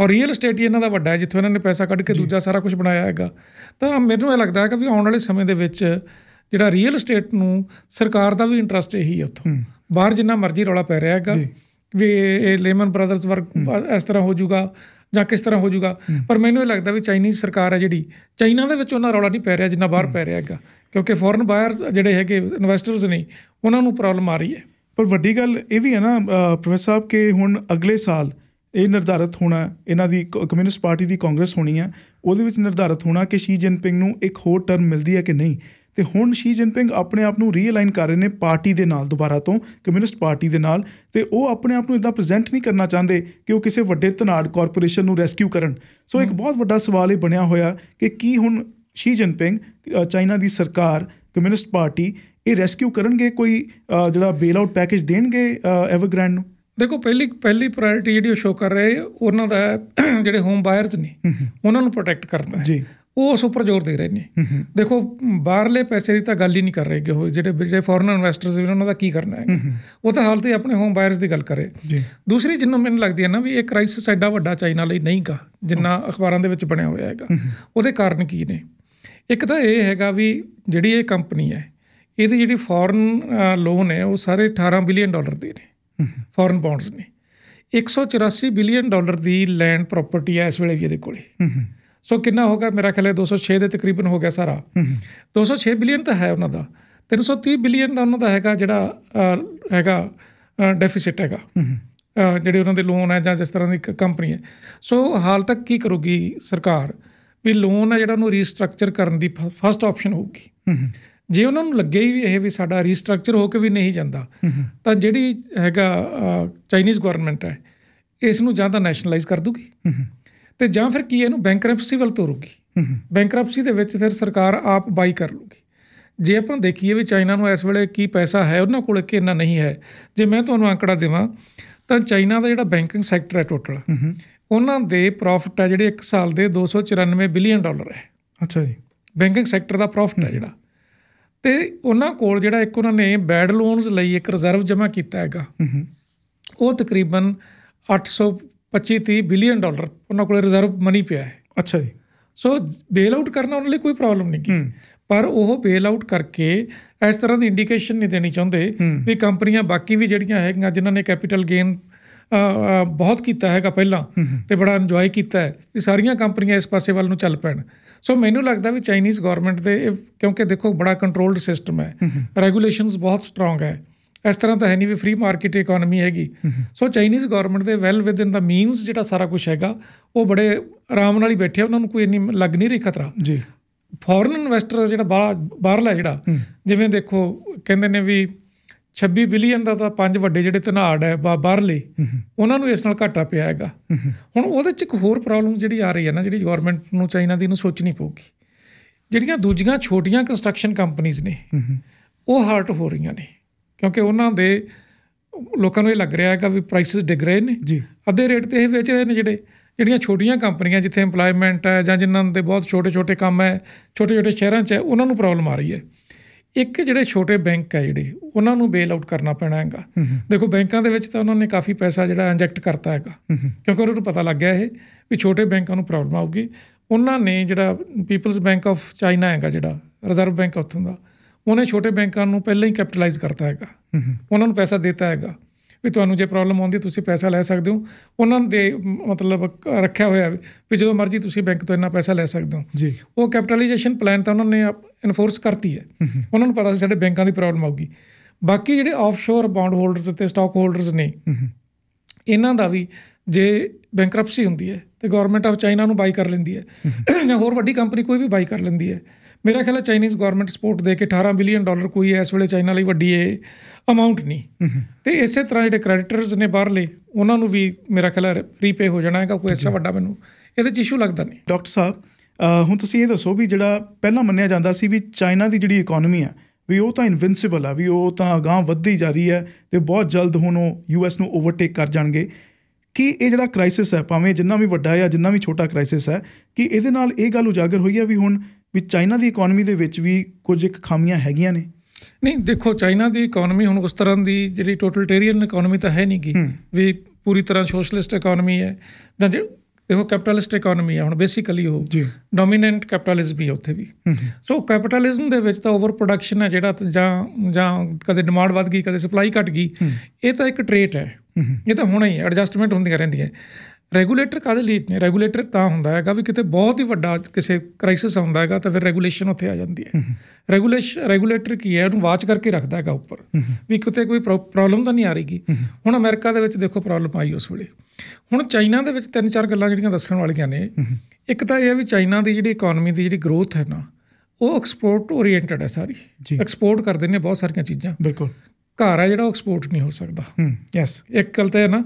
Speaker 2: ਔਰ ਰੀਅਲ ਏਸਟੇਟ ਇਹਨਾਂ ਦਾ ਵੱਡਾ ਹੈ ਜਿੱਥੋਂ ਇਹਨਾਂ ਨੇ ਪੈਸਾ ਕੱਢ ਕੇ ਦੂਜਾ ਸਾਰਾ ਕੁਝ ਬਣਾਇਆ ਹੈਗਾ ਤਾਂ ਮੈਨੂੰ ਇਹ ਲੱਗਦਾ ਹੈ ਕਿ ਵੀ ਆਉਣ ਵਾਲੇ ਸਮੇਂ ਦੇ ਵਿੱਚ ਜਿਹੜਾ ਰੀਅਲ ਏਸਟੇਟ ਨੂੰ ਸਰਕਾਰ ਦਾ ਵੀ ਇੰਟਰਸਟ ਇਹੀ ਹੈ ਉੱਥੋਂ ਬਾਹਰ ਜਿੰਨਾ ਮਰਜ਼ੀ ਰੌਲਾ ਪੈ ਰਿਹਾ ਹੈਗਾ ਵੀ ਇਹ ਲੇਮਨ ਬ੍ਰਦਰਸ ਵਰਕ ਇਸ ਤਰ੍ਹਾਂ ਹੋ ਜਾਊਗਾ ਜਾਂ ਕਿਸ ਤਰ੍ਹਾਂ ਹੋ ਜਾਊਗਾ ਪਰ ਮੈਨੂੰ ਇਹ ਲੱਗਦਾ ਵੀ ਚਾਈਨੀਜ਼ ਸਰਕਾਰ ਹੈ ਜਿਹੜੀ ਚਾਈਨਾ ਦੇ ਵਿੱਚ ਉਹਨਾਂ ਰੌਲਾ ਨਹੀਂ ਪੈ ਰਿਹਾ ਜਿੰਨਾ ਬਾਹਰ ਪੈ ਰਿਹਾ ਹੈਗਾ ਕਿਉਂਕਿ ਫੋਰਨ ਬਾਇਰ ਜਿਹੜੇ ਹੈਗੇ ਇਨਵੈਸਟਰਸ ਨੇ ਉਹਨਾਂ ਨੂੰ ਪ੍ਰੋਬਲਮ ਆ ਰਹੀ ਹੈ
Speaker 1: ਪਰ ਵੱਡੀ ਗੱਲ ਇਹ ਵੀ ਹੈ ਨਾ ਪ੍ਰੋਫੈਸਰ ਸਾਹਿਬ ਕਿ ਹੁਣ ਅਗਲੇ ਸਾਲ ਇਹ ਨਿਰਧਾਰਤ ਹੋਣਾ ਇਹਨਾਂ ਦੀ ਕਮਿਊਨਿਸਟ ਪਾਰਟੀ ਦੀ ਕਾਂਗਰਸ ਹੋਣੀ ਹੈ ਉਹਦੇ ਵਿੱਚ ਨਿਰਧਾਰਤ ਹੋਣਾ ਕਿ ਸ਼ੀ ਜਿਨਪਿੰਗ ਨੂੰ ਇੱਕ ਹੋਰ ਟਰਮ ਮਿਲਦੀ ਹੈ ਕਿ ਨਹੀਂ ਤੇ ਹੁਣ ਸ਼ੀ ਜਿਨਪਿੰਗ ਆਪਣੇ ਆਪ ਨੂੰ ਰੀਅਲਾਈਨ ਕਰ ਰਹੇ ਨੇ ਪਾਰਟੀ ਦੇ ਨਾਲ ਦੁਬਾਰਾ ਤੋਂ ਕਮਿਊਨਿਸਟ ਪਾਰਟੀ ਦੇ ਨਾਲ ਤੇ ਉਹ ਆਪਣੇ ਆਪ ਨੂੰ ਇਦਾਂ ਪ੍ਰੈਜ਼ੈਂਟ ਨਹੀਂ ਕਰਨਾ ਚਾਹੁੰਦੇ ਕਿ ਉਹ ਕਿਸੇ ਵੱਡੇ ਧਨਾੜ ਕਾਰਪੋਰੇਸ਼ਨ ਨੂੰ ਰੈਸਕਿਊ ਕਰਨ ਸੋ ਇੱਕ ਬਹੁਤ ਵੱਡਾ ਸਵਾਲ ਇਹ ਬਣਿਆ ਹੋਇਆ ਕਿ ਕੀ ਹੁਣ ਸ਼ੀ ਜਿਨਪਿੰਗ ਚਾਈਨਾ ਦੀ ਸਰਕਾਰ ਕਮਿਊਨਿਸਟ ਪਾਰਟੀ ਇਹ ਰੈਸਕਿਊ ਕਰਨਗੇ ਕੋਈ ਜਿਹੜਾ ਬੇਲ ਆਊਟ ਪੈਕੇਜ ਦੇਣਗੇ ਐਵਰਗ੍ਰੈਂਡ ਨੂੰ
Speaker 2: ਦੇਖੋ ਪਹਿਲੀ ਪਹਿਲੀ ਪ੍ਰਾਇੋਰਟੀ ਜਿਹੜੀ ਉਹ ਸ਼ੋ ਕਰ ਰਹੇ ਉਹਨਾਂ ਦਾ ਜਿਹੜੇ ਹੋਮ ਬਾਇਰਸ ਨੇ ਉਹਨਾਂ ਨੂੰ ਪ੍ਰੋਟੈਕਟ ਕਰਨਾ ਹੈ ਜੀ ਉਸ ਉੱਪਰ ਜ਼ੋਰ ਦੇ ਰਹੇ ਨੇ ਦੇਖੋ ਬਾਹਰਲੇ ਪੈਸੇ ਦੀ ਤਾਂ ਗੱਲ ਹੀ ਨਹੀਂ ਕਰ ਰਹੇ ਉਹ ਜਿਹੜੇ ਜਿਹੜੇ ਫੋਰਨਰ ਇਨਵੈਸਟਰਸ ਨੇ ਉਹਨਾਂ ਦਾ ਕੀ ਕਰਨਾ ਹੈ ਉਹ ਤਾਂ ਹਾਲ ਤੇ ਆਪਣੇ ਹੋਮ ਬਾਇਰਸ ਦੀ ਗੱਲ ਕਰੇ ਦੂਸਰੀ ਜਿੰਨੂੰ ਮੈਨੂੰ ਲੱਗਦੀ ਹੈ ਨਾ ਵੀ ਇਹ ਕ੍ਰਾਈਸਿਸ ਐਡਾ ਵੱਡਾ ਚਾਈਨਾ ਲਈ ਨਹੀਂਗਾ ਜਿੰਨਾ ਅਖਬਾਰਾਂ ਦੇ ਵਿੱਚ ਬਣਿਆ ਹੋਇਆ ਹੈਗਾ ਉਹਦੇ ਕਾਰਨ ਕੀ ਨੇ ਇੱਕ ਤਾਂ ਇਹ ਹੈਗਾ ਵੀ ਜਿਹੜੀ ਇਹ ਕੰਪਨੀ ਹੈ ਇਹਦੀ ਜਿਹੜੀ ਫੋਰਨ ਲੋਨ ਹੈ ਉਹ ਸਾਰੇ 18 ਬਿਲੀਅਨ ਡਾਲਰ ਦੇ ਨੇ ਫੋਰਨ ਪਾਉਂਡਸ ਨੇ 184 ਬਿਲੀਅਨ ਡਾਲਰ ਦੀ ਲੈਂਡ ਪ੍ਰਾਪਰਟੀ ਹੈ ਇਸ ਵੇਲੇ ਵੀ ਇਹਦੇ ਕੋਲੇ ਸੋ ਕਿੰਨਾ ਹੋਗਾ ਮੇਰਾ ਖਿਆਲ ਹੈ 206 ਦੇ ਤਕਰੀਬਨ ਹੋ ਗਿਆ ਸਾਰਾ 206 ਬਿਲੀਅਨ ਤਾਂ ਹੈ ਉਹਨਾਂ ਦਾ 330 ਬਿਲੀਅਨ ਦਾ ਉਹਨਾਂ ਦਾ ਹੈਗਾ ਜਿਹੜਾ ਹੈਗਾ ਡੈਫਿਸਿਟ ਹੈਗਾ ਜਿਹੜੇ ਉਹਨਾਂ ਦੇ ਲੋਨ ਹੈ ਜਾਂ ਜਿਸ ਤਰ੍ਹਾਂ ਦੀ ਕੰਪਨੀ ਹੈ ਸੋ ਹਾਲ ਤੱਕ ਕੀ ਕਰੂਗੀ ਸਰਕਾਰ ਵੀ ਲੋਨ ਹੈ ਜਿਹੜਾ ਉਹਨੂੰ ਰੀਸਟਰਕਚਰ ਕਰਨ ਦੀ ਫਸਟ ਆਪਸ਼ਨ ਹੋਊਗੀ ਜੇ ਉਹਨਾਂ ਨੂੰ ਲੱਗੇ ਹੀ ਇਹ ਵੀ ਸਾਡਾ ਰੀਸਟਰਕਚਰ ਹੋ ਕੇ ਵੀ ਨਹੀਂ ਜਾਂਦਾ ਤਾਂ ਜਿਹੜੀ ਹੈਗਾ ਚਾਈਨੀਜ਼ ਗਵਰਨਮੈਂਟ ਹੈ ਇਸ ਨੂੰ ਜਾਂ ਤਾਂ ਨੈਸ਼ਨਲਾਈਜ਼ ਕਰ ਦੂਗੀ ਤੇ ਜਾਂ ਫਿਰ ਕੀ ਇਹਨੂੰ ਬੈਂਕਰਪਸੀ ਵੱਲ ਤੋਰੂਗੀ ਬੈਂਕਰਪਸੀ ਦੇ ਵਿੱਚ ਫਿਰ ਸਰਕਾਰ ਆਪ ਬਾਈ ਕਰ ਲੂਗੀ ਜੇ ਆਪਾਂ ਦੇਖੀਏ ਵੀ ਚਾਈਨਾ ਨੂੰ ਇਸ ਵੇਲੇ ਕੀ ਪੈਸਾ ਹੈ ਉਹਨਾਂ ਕੋਲ ਕਿੰਨਾ ਨਹੀਂ ਹੈ ਜੇ ਮੈਂ ਤੁਹਾਨੂੰ ਅੰਕੜਾ ਦੇਵਾਂ ਤਾਂ ਚਾਈਨਾ ਦਾ ਜਿਹੜਾ ਬੈਂਕਿੰਗ ਸੈਕਟਰ ਹੈ ਟੋਟਲ ਉਹਨਾਂ ਦੇ ਪ੍ਰੋਫਿਟ ਹੈ ਜਿਹੜੇ 1 ਸਾਲ ਦੇ 294 ਬਿਲੀਅਨ ਡਾਲਰ ਹੈ ਅੱਛਾ ਜੀ ਬੈਂਕਿੰਗ ਸੈਕਟਰ ਦਾ ਪ੍ਰੋਫਿਟ ਹੈ ਜਿਹੜਾ ਤੇ ਉਹਨਾਂ ਕੋਲ ਜਿਹੜਾ ਇੱਕ ਉਹਨਾਂ ਨੇ ਬੈਡ ਲੋਨਸ ਲਈ ਇੱਕ ਰਿਜ਼ਰਵ ਜਮ੍ਹਾਂ ਕੀਤਾ ਹੈਗਾ ਉਹ ਤਕਰੀਬਨ 800 25 30 ਬਿਲੀਅਨ ਡਾਲਰ ਉਹਨਾਂ ਕੋਲ ਰਿਜ਼ਰਵ ਮਨੀ ਪਿਆ ਹੈ ਅੱਛਾ ਜੀ ਸੋ ਬੇਲ ਆਊਟ ਕਰਨਾ ਉਹਨਾਂ ਲਈ ਕੋਈ ਪ੍ਰੋਬਲਮ ਨਹੀਂ ਕੀ ਪਰ ਉਹ ਬੇਲ ਆਊਟ ਕਰਕੇ ਇਸ ਤਰ੍ਹਾਂ ਦੀ ਇੰਡੀਕੇਸ਼ਨ ਨਹੀਂ ਦੇਣੀ ਚਾਹੁੰਦੇ ਵੀ ਕੰਪਨੀਆਂ ਬਾਕੀ ਵੀ ਜਿਹੜੀਆਂ ਹੈਗੀਆਂ ਜਿਨ੍ਹਾਂ ਨੇ ਕੈਪੀਟਲ ਗੇਨ ਬਹੁਤ ਕੀਤਾ ਹੈਗਾ ਪਹਿਲਾਂ ਤੇ ਬੜਾ ਇੰਜੋਏ ਕੀਤਾ ਹੈ ਇਹ ਸਾਰੀਆਂ ਕੰਪਨੀਆਂ ਇਸ ਪਾਸੇ ਵੱਲ ਨੂੰ ਚੱਲ ਪੈਣ ਸੋ ਮੈਨੂੰ ਲੱਗਦਾ ਵੀ ਚਾਈਨੀਜ਼ ਗਵਰਨਮੈਂਟ ਦੇ ਕਿਉਂਕਿ ਦੇਖੋ ਬੜਾ ਕੰਟਰੋਲਡ ਸਿਸਟਮ ਹੈ ਰੈਗੂਲੇਸ਼ਨਸ ਬਹੁਤ ਸਟਰੋਂਗ ਹੈ ਇਸ ਤਰ੍ਹਾਂ ਤਾਂ ਹੈ ਨਹੀਂ ਵੀ ਫ੍ਰੀ ਮਾਰਕੀਟ ਇਕਨੋਮੀ ਹੈਗੀ ਸੋ ਚਾਈਨੀਜ਼ ਗਵਰਨਮੈਂਟ ਦੇ ਵੈਲ ਵਿਦ ਇਨ ਦਾ ਮੀਨਸ ਜਿਹੜਾ ਸਾਰਾ ਕੁਝ ਹੈਗਾ ਉਹ ਬੜੇ ਆਰਾਮ ਨਾਲ ਹੀ ਬੈਠੇ ਉਹਨਾਂ ਨੂੰ ਕੋਈ ਇੰਨੀ ਲੱਗ ਨਹੀਂ ਰਹੀ ਖਤਰਾ ਜੀ ਫੋਰਨ ਇਨਵੈਸਟਰ ਜਿਹੜਾ ਬਾਹਰਲਾ ਜਿਹੜਾ ਜਿਵੇਂ ਦੇਖੋ ਕਹਿੰਦੇ ਨੇ ਵੀ 26 ਬਿਲੀਅਨ ਦਾ ਤਾਂ ਪੰਜ ਵੱਡੇ ਜਿਹੜੇ ਧਨਾੜ ਹੈ ਬਾਹਰਲੇ ਉਹਨਾਂ ਨੂੰ ਇਸ ਨਾਲ ਘਾਟਾ ਪਿਆ ਹੈਗਾ ਹੁਣ ਉਹਦੇ ਚ ਇੱਕ ਹੋਰ ਪ੍ਰੋਬਲਮ ਜਿਹੜੀ ਆ ਰਹੀ ਹੈ ਨਾ ਜਿਹੜੀ ਗਵਰਨਮੈਂਟ ਨੂੰ ਚਾਈਨਾ ਦੀ ਨੂੰ ਸੋਚਣੀ ਪਊਗੀ ਜਿਹੜੀਆਂ ਦੂਜੀਆਂ ਛੋਟੀਆਂ ਕੰਸਟਰਕਸ਼ਨ ਕੰਪਨੀਆਂ ਨੇ ਉਹ ਹਾਰਟ ਹੋ ਰਹੀਆਂ ਨੇ ਕਿਉਂਕਿ ਉਹਨਾਂ ਦੇ ਲੋਕਾਂ ਨੂੰ ਇਹ ਲੱਗ ਰਿਹਾ ਹੈਗਾ ਵੀ ਪ੍ਰਾਈਸਸ ਡਿੱਗ ਰਹੇ ਨੇ ਜੀ ਅੱਧੇ ਰੇਟ ਤੇ ਇਹ ਵੇਚ ਰਹੇ ਨੇ ਜਿਹੜੇ ਜਿਹੜੀਆਂ ਛੋਟੀਆਂ ਕੰਪਨੀਆਂ ਜਿੱਥੇ ਏਮਪਲੋਇਮੈਂਟ ਹੈ ਜਾਂ ਜਿਨ੍ਹਾਂ ਦੇ ਬਹੁਤ ਛੋਟੇ-ਛੋਟੇ ਕੰਮ ਹੈ ਛੋਟੇ-ਛੋਟੇ ਸ਼ਹਿਰਾਂ 'ਚ ਹੈ ਉਹਨਾਂ ਨੂੰ ਪ੍ਰੋਬਲਮ ਆ ਰਹੀ ਹੈ ਇੱਕ ਜਿਹੜੇ ਛੋਟੇ ਬੈਂਕ ਹੈ ਜਿਹੜੇ ਉਹਨਾਂ ਨੂੰ ਬੇਲ ਆਊਟ ਕਰਨਾ ਪੈਣਾ ਹੈਗਾ ਦੇਖੋ ਬੈਂਕਾਂ ਦੇ ਵਿੱਚ ਤਾਂ ਉਹਨਾਂ ਨੇ ਕਾਫੀ ਪੈਸਾ ਜਿਹੜਾ ਇੰਜੈਕਟ ਕਰਤਾ ਹੈਗਾ ਕਿਉਂਕਿ ਉਹਨਾਂ ਨੂੰ ਪਤਾ ਲੱਗ ਗਿਆ ਇਹ ਵੀ ਛੋਟੇ ਬੈਂਕਾਂ ਨੂੰ ਪ੍ਰੋਬਲਮ ਆਊਗੀ ਉਹਨਾਂ ਨੇ ਜਿਹੜਾ ਪੀਪਲਸ ਬੈਂਕ ਆਫ ਚਾਈਨਾ ਹੈਗਾ ਜਿਹੜਾ ਰਿਜ਼ਰਵ ਬੈਂਕ ਉੱਥੋਂ ਦਾ ਉਹਨੇ ਛੋਟੇ ਬੈਂਕਾਂ ਨੂੰ ਪਹਿਲਾਂ ਹੀ ਕੈਪੀਟਲਾਈਜ਼ ਕਰਤਾ ਹੈਗਾ ਉਹਨਾਂ ਨੂੰ ਪੈਸਾ ਦਿੱਤਾ ਹੈਗਾ ਵੀ ਤੁਹਾਨੂੰ ਜੇ ਪ੍ਰੋਬਲਮ ਆਉਂਦੀ ਤੁਸੀਂ ਪੈਸਾ ਲੈ ਸਕਦੇ ਹੋ ਉਹਨਾਂ ਦੇ ਮਤਲਬ ਰੱਖਿਆ ਹੋਇਆ ਵੀ ਜਦੋਂ ਮਰਜ਼ੀ ਤੁਸੀਂ ਬੈਂਕ ਤੋਂ ਇੰਨਾ ਪੈਸਾ ਲੈ ਸਕਦੇ ਹੋ ਜੀ ਉਹ ਕੈਪੀਟਲਾਈਜੇਸ਼ਨ ਪਲਾਨ ਤਾਂ ਉਹਨਾਂ ਨੇ ਇਨਫੋਰਸ ਕਰਤੀ ਹੈ ਉਹਨਾਂ ਨੂੰ ਪਤਾ ਸੀ ਸਾਡੇ ਬੈਂਕਾਂ ਦੀ ਪ੍ਰੋਬਲਮ ਆਊਗੀ ਬਾਕੀ ਜਿਹੜੇ ਆਫਸ਼ੋਰ ਬੌਂਡ ਹੋਲਡਰਸ ਤੇ ਸਟਾਕ ਹੋਲਡਰਸ ਨੇ ਇਹਨਾਂ ਦਾ ਵੀ ਜੇ ਬੈਂਕਰਪਸੀ ਹੁੰਦੀ ਹੈ ਤੇ ਗਵਰਨਮੈਂਟ ਆਫ ਚਾਈਨਾ ਨੂੰ ਬਾਈ ਕਰ ਲੈਂਦੀ ਹੈ ਜਾਂ ਹੋਰ ਵੱਡੀ ਕੰਪਨੀ ਕੋਈ ਵੀ ਬਾਈ ਕਰ ਲੈਂਦੀ ਹੈ ਮੇਰਾ ਖਿਆਲ ਹੈ ਚਾਈਨੀਜ਼ ਗਵਰਨਮੈਂਟ ਸਪੋਰਟ ਦੇ ਕੇ 18 ਬਿਲੀਅਨ ਡਾਲਰ ਕੋਈ ਇਸ ਵੇਲੇ ਚਾਈਨਾ ਲਈ ਵੱਡੀ ਇਹ ਅਮਾਉਂਟ ਨਹੀਂ ਤੇ ਇਸੇ ਤਰ੍ਹਾਂ ਜਿਹੜੇ ਕ੍ਰੈਡੀਟਰਸ ਨੇ ਬਾਹਰਲੇ ਉਹਨਾਂ ਨੂੰ ਵੀ ਮੇਰਾ ਖਿਆਲ ਹੈ ਰੀਪੇ ਹੋ ਜਾਣਾ ਹੈਗਾ ਕੋਈ ਐਸਾ ਵੱਡਾ ਮੈਨੂੰ ਇਹਦੇ 'ਚ ਇਸ਼ੂ ਲੱਗਦਾ ਨਹੀਂ ਡਾਕਟਰ ਸਾਹਿਬ ਹੁਣ ਤੁਸੀਂ ਇਹ ਦੱਸੋ ਵੀ ਜਿਹੜਾ ਪਹਿਲਾਂ
Speaker 1: ਮੰਨਿਆ ਜਾਂਦਾ ਸੀ ਵੀ ਚਾਈਨਾ ਦੀ ਜਿਹੜੀ ਇਕਨੋਮੀ ਆ ਵੀ ਉਹ ਤਾਂ ਇਨਵਿੰਸੀਬਲ ਆ ਵੀ ਉਹ ਤਾਂ ਅਗਾਹ ਵੱਧਦੀ ਜਾ ਰਹੀ ਹੈ ਤੇ ਬਹੁਤ ਜਲਦ ਹੁਣ ਉਹ ਯੂਐਸ ਨੂੰ ਓਵਰਟੇਕ ਕਰ ਜਾਣਗੇ ਕਿ ਇਹ ਜਿਹੜਾ ਕ੍ਰਾਈਸਿਸ ਹੈ ਭਾਵੇਂ ਜਿੰਨਾ ਵੀ ਵੱਡਾ ਹੈ ਜਾਂ ਜਿੰਨਾ ਵੀ ਛੋਟਾ ਕ੍ਰਾਈਸਿਸ ਹੈ ਕਿ ਇਹਦੇ ਨਾਲ ਇਹ ਗੱਲ ਉਜਾਗਰ ਹੋਈ ਹੈ ਵੀ ਹੁਣ ਵੀ ਚਾਈਨਾ ਦੀ ਇਕਨੋਮੀ ਦੇ ਵਿੱਚ ਵੀ ਕੁਝ ਇੱਕ ਖਾਮੀਆਂ ਹੈਗੀਆਂ ਨੇ
Speaker 2: ਨਹੀਂ ਦੇਖੋ ਚਾਈਨਾ ਦੀ ਇਕਨੋਮੀ ਹੁਣ ਉਸ ਤਰ੍ਹਾਂ ਦੀ ਜਿਹੜੀ ਟੋਟਲਟੇਰੀਅਨ ਇਕਨੋਮੀ ਤਾਂ ਹੈ ਨਹੀਂ ਗੀ ਵੀ ਪੂਰੀ ਤਰ੍ਹਾਂ ਸੋਸ਼ਲਿਸਟ ਇਕਨੋਮੀ ਹੈ ਤਾਂ ਜੇ ਦੇਖੋ ਕੈਪੀਟਲਿਸਟ ਇਕਨੋਮੀ ਹੈ ਹੁਣ ਬੇਸਿਕਲੀ ਉਹ ਡੋਮੀਨੈਂਟ ਕੈਪੀਟਲਿਜ਼ਮ ਹੀ ਉੱਥੇ ਵੀ ਸੋ ਕੈਪੀਟਲਿਜ਼ਮ ਦੇ ਵਿੱਚ ਤਾਂ ਓਵਰ ਪ੍ਰੋਡਕਸ਼ਨ ਹੈ ਜਿਹੜਾ ਜਾਂ ਜਾਂ ਕਦੇ ਡਿਮਾਂਡ ਵੱਧ ਗਈ ਕਦੇ ਸਪਲਾਈ ਘਟ ਗਈ ਇਹ ਤਾਂ ਇੱਕ ਟ੍ਰੇਟ ਹੈ ਇਹ ਤਾਂ ਹੋਣਾ ਹੀ ਐਡਜਸਟਮੈਂਟ ਹੁੰਦੀਆਂ ਰਹਿੰਦੀਆਂ ਰੈਗੂਲੇਟਰ ਕਾਦੇ ਲਈ ਨੇ ਰੈਗੂਲੇਟਰ ਤਾਂ ਹੁੰਦਾ ਹੈਗਾ ਵੀ ਕਿਤੇ ਬਹੁਤ ਹੀ ਵੱਡਾ ਕਿਸੇ ਕ੍ਰਾਈਸਿਸ ਆਉਂਦਾ ਹੈਗਾ ਤਾਂ ਫਿਰ ਰੈਗੂਲੇਸ਼ਨ ਉੱਥੇ ਆ ਜਾਂਦੀ ਹੈ ਰੈਗੂਲੇਸ਼ਨ ਰੈਗੂਲੇਟਰ ਕੀ ਹੈ ਉਹਨੂੰ ਵਾਚ ਕਰਕੇ ਰੱਖਦਾ ਹੈਗਾ ਉੱਪਰ ਵੀ ਕਿਤੇ ਕੋਈ ਪ੍ਰੋਬਲਮ ਤਾਂ ਨਹੀਂ ਆ ਰਹੀਗੀ ਹੁਣ ਅਮਰੀਕਾ ਦੇ ਵਿੱਚ ਦੇਖੋ ਪ੍ਰੋਬਲਮ ਆਈ ਉਸ ਵੇਲੇ ਹੁਣ ਚਾਈਨਾ ਦੇ ਵਿੱਚ ਤਿੰਨ ਚਾਰ ਗੱਲਾਂ ਜਿਹੜੀਆਂ ਦੱਸਣ ਵਾਲੀਆਂ ਨੇ ਇੱਕ ਤਾਂ ਇਹ ਹੈ ਵੀ ਚਾਈਨਾ ਦੀ ਜਿਹੜੀ ਇਕਨੋਮੀ ਦੀ ਜਿਹੜੀ ਗਰੋਥ ਹੈ ਨਾ ਉਹ ਐਕਸਪੋਰਟ ਓਰੀਐਂਟਡ ਹੈ ਸਾਰੀ ਐਕਸਪੋਰਟ ਕਰਦੇ ਨੇ ਬਹੁਤ ਸਾਰੀਆਂ ਚੀਜ਼ਾਂ ਬਿਲਕੁਲ ਘਰ ਆ ਜਿਹੜਾ ਐਕਸਪੋਰਟ ਨਹੀਂ ਹੋ ਸਕਦਾ ਹੂੰ ਯੈਸ ਇੱਕ ਗੱਲ ਤਾਂ ਹੈ ਨਾ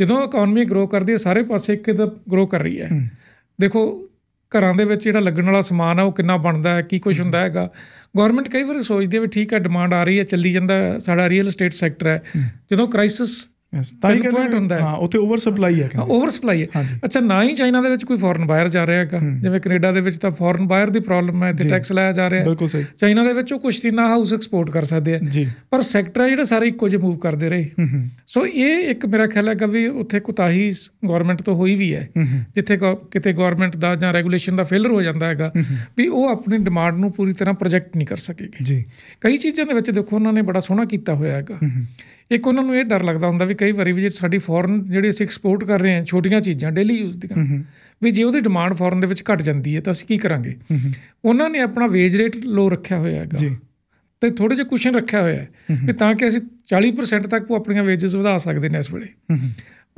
Speaker 2: ਜਦੋਂ ਇਕਨੋਮੀ ਗਰੋ ਕਰਦੀ ਹੈ ਸਾਰੇ ਪਾਸੇ ਇੱਕ ਇਹਦਾ ਗਰੋ ਕਰ ਰਹੀ ਹੈ ਦੇਖੋ ਘਰਾਂ ਦੇ ਵਿੱਚ ਜਿਹੜਾ ਲੱਗਣ ਵਾਲਾ ਸਮਾਨ ਆ ਉਹ ਕਿੰਨਾ ਬਣਦਾ ਹੈ ਕੀ ਕੁਝ ਹੁੰਦਾ ਹੈਗਾ ਗਵਰਨਮੈਂਟ ਕਈ ਵਾਰ ਸੋਚਦੀ ਹੈ ਵੀ ਠੀਕ ਹੈ ਡਿਮਾਂਡ ਆ ਰਹੀ ਹੈ ਚੱਲੀ ਜਾਂਦਾ ਸਾਡਾ ਰੀਅਲ ਏਸਟੇਟ ਸੈਕਟਰ ਹੈ ਜਦੋਂ ਕ੍ਰਾਈਸਿਸ ਯਸ ਤਾਂ ਹੀ ਪੁਆਇੰਟ ਹੁੰਦਾ ਹਾਂ ਉੱਥੇ ਓਵਰ ਸਪਲਾਈ ਹੈ ਕਹਿੰਦੇ ਓਵਰ ah, ਸਪਲਾਈ ਹੈ ਅੱਛਾ ਨਾ ਹੀ ਚਾਈਨਾ ਦੇ ਵਿੱਚ ਕੋਈ ਫੋਰਨ ਬਾਇਰ ਜਾ ਰਿਹਾ ਹੈਗਾ ਜਿਵੇਂ ਕੈਨੇਡਾ ਦੇ ਵਿੱਚ ਤਾਂ ਫੋਰਨ ਬਾਇਰ ਦੀ ਪ੍ਰੋਬਲਮ ਹੈ ਤੇ ਟੈਕਸ ਲਾਇਆ ਜਾ ਰਿਹਾ ਬਿਲਕੁਲ ਸਹੀ ਚਾਈਨਾ ਦੇ ਵਿੱਚ ਉਹ ਨਾ ਹਾਊਸ ਐਕਸਪੋਰਟ ਕਰ ਸਕਦੇ ਆ ਪਰ ਸੈਕਟਰ ਹੈ ਜਿਹੜਾ ਸਾਰੇ ਇੱਕੋ ਜਿਹਾ ਮੂਵ ਕਰਦੇ ਰਹੇ ਸੋ ਇਹ ਇੱਕ ਮੇਰਾ ਖਿਆਲ ਹੈਗਾ ਵੀ ਉੱਥੇ ਕੁਤਾਹੀ ਗਵਰਨਮੈਂਟ ਤੋਂ ਹੋਈ ਵੀ ਹੈ ਜਿੱਥੇ ਕਿਤੇ ਗਵਰਨਮੈਂਟ ਦਾ ਜਾਂ ਰੈਗੂਲੇਸ਼ਨ ਦਾ ਫੇਲਰ ਹੋ ਜਾਂਦਾ ਹੈਗਾ ਵੀ ਉਹ ਆਪਣੀ ਡਿਮਾਂਡ ਨੂੰ ਪੂਰੀ ਤਰ੍ਹਾਂ ਪ੍ਰੋਜੈਕਟ ਨਹੀਂ ਕਰ ਸਕੇਗੀ ਜੀ ਕਈ ਚੀਜ਼ਾਂ ਦੇ ਵਿੱਚ ਦੇਖੋ ਉਹਨਾਂ ਨੇ ਬੜਾ ਸੋਹਣਾ ਕੀਤਾ ਹੋਇਆ ਹੈਗਾ ਇੱਕ ਉਹਨਾਂ ਨੂੰ ਇਹ ਡਰ ਲੱਗਦਾ ਹੁੰਦਾ ਵੀ ਕਈ ਵਾਰੀ ਵੀ ਜੇ ਸਾਡੀ ਫੋਰਨ ਜਿਹੜੀ ਅਸੀਂ ਐਕਸਪੋਰਟ ਕਰ ਰਹੇ ਹਾਂ ਛੋਟੀਆਂ ਚੀਜ਼ਾਂ ਡੇਲੀ ਯੂਜ਼ ਦੀਆਂ ਵੀ ਜੇ ਉਹਦੀ ਡਿਮਾਂਡ ਫੋਰਨ ਦੇ ਵਿੱਚ ਘਟ ਜਾਂਦੀ ਹੈ ਤਾਂ ਅਸੀਂ ਕੀ ਕਰਾਂਗੇ ਉਹਨਾਂ ਨੇ ਆਪਣਾ ਵੇਜ ਰੇਟ ਲੋ ਰੱਖਿਆ ਹੋਇਆ ਹੈਗਾ ਜੀ ਤੇ ਥੋੜੇ ਜਿਹਾ ਕੁਸ਼ਨ ਰੱਖਿਆ ਹੋਇਆ ਹੈ ਵੀ ਤਾਂ ਕਿ ਅਸੀਂ 40% ਤੱਕ ਉਹ ਆਪਣੀਆਂ ਵੇਜਸ ਵਧਾ ਸਕਦੇ ਨੇ ਇਸ ਵੇਲੇ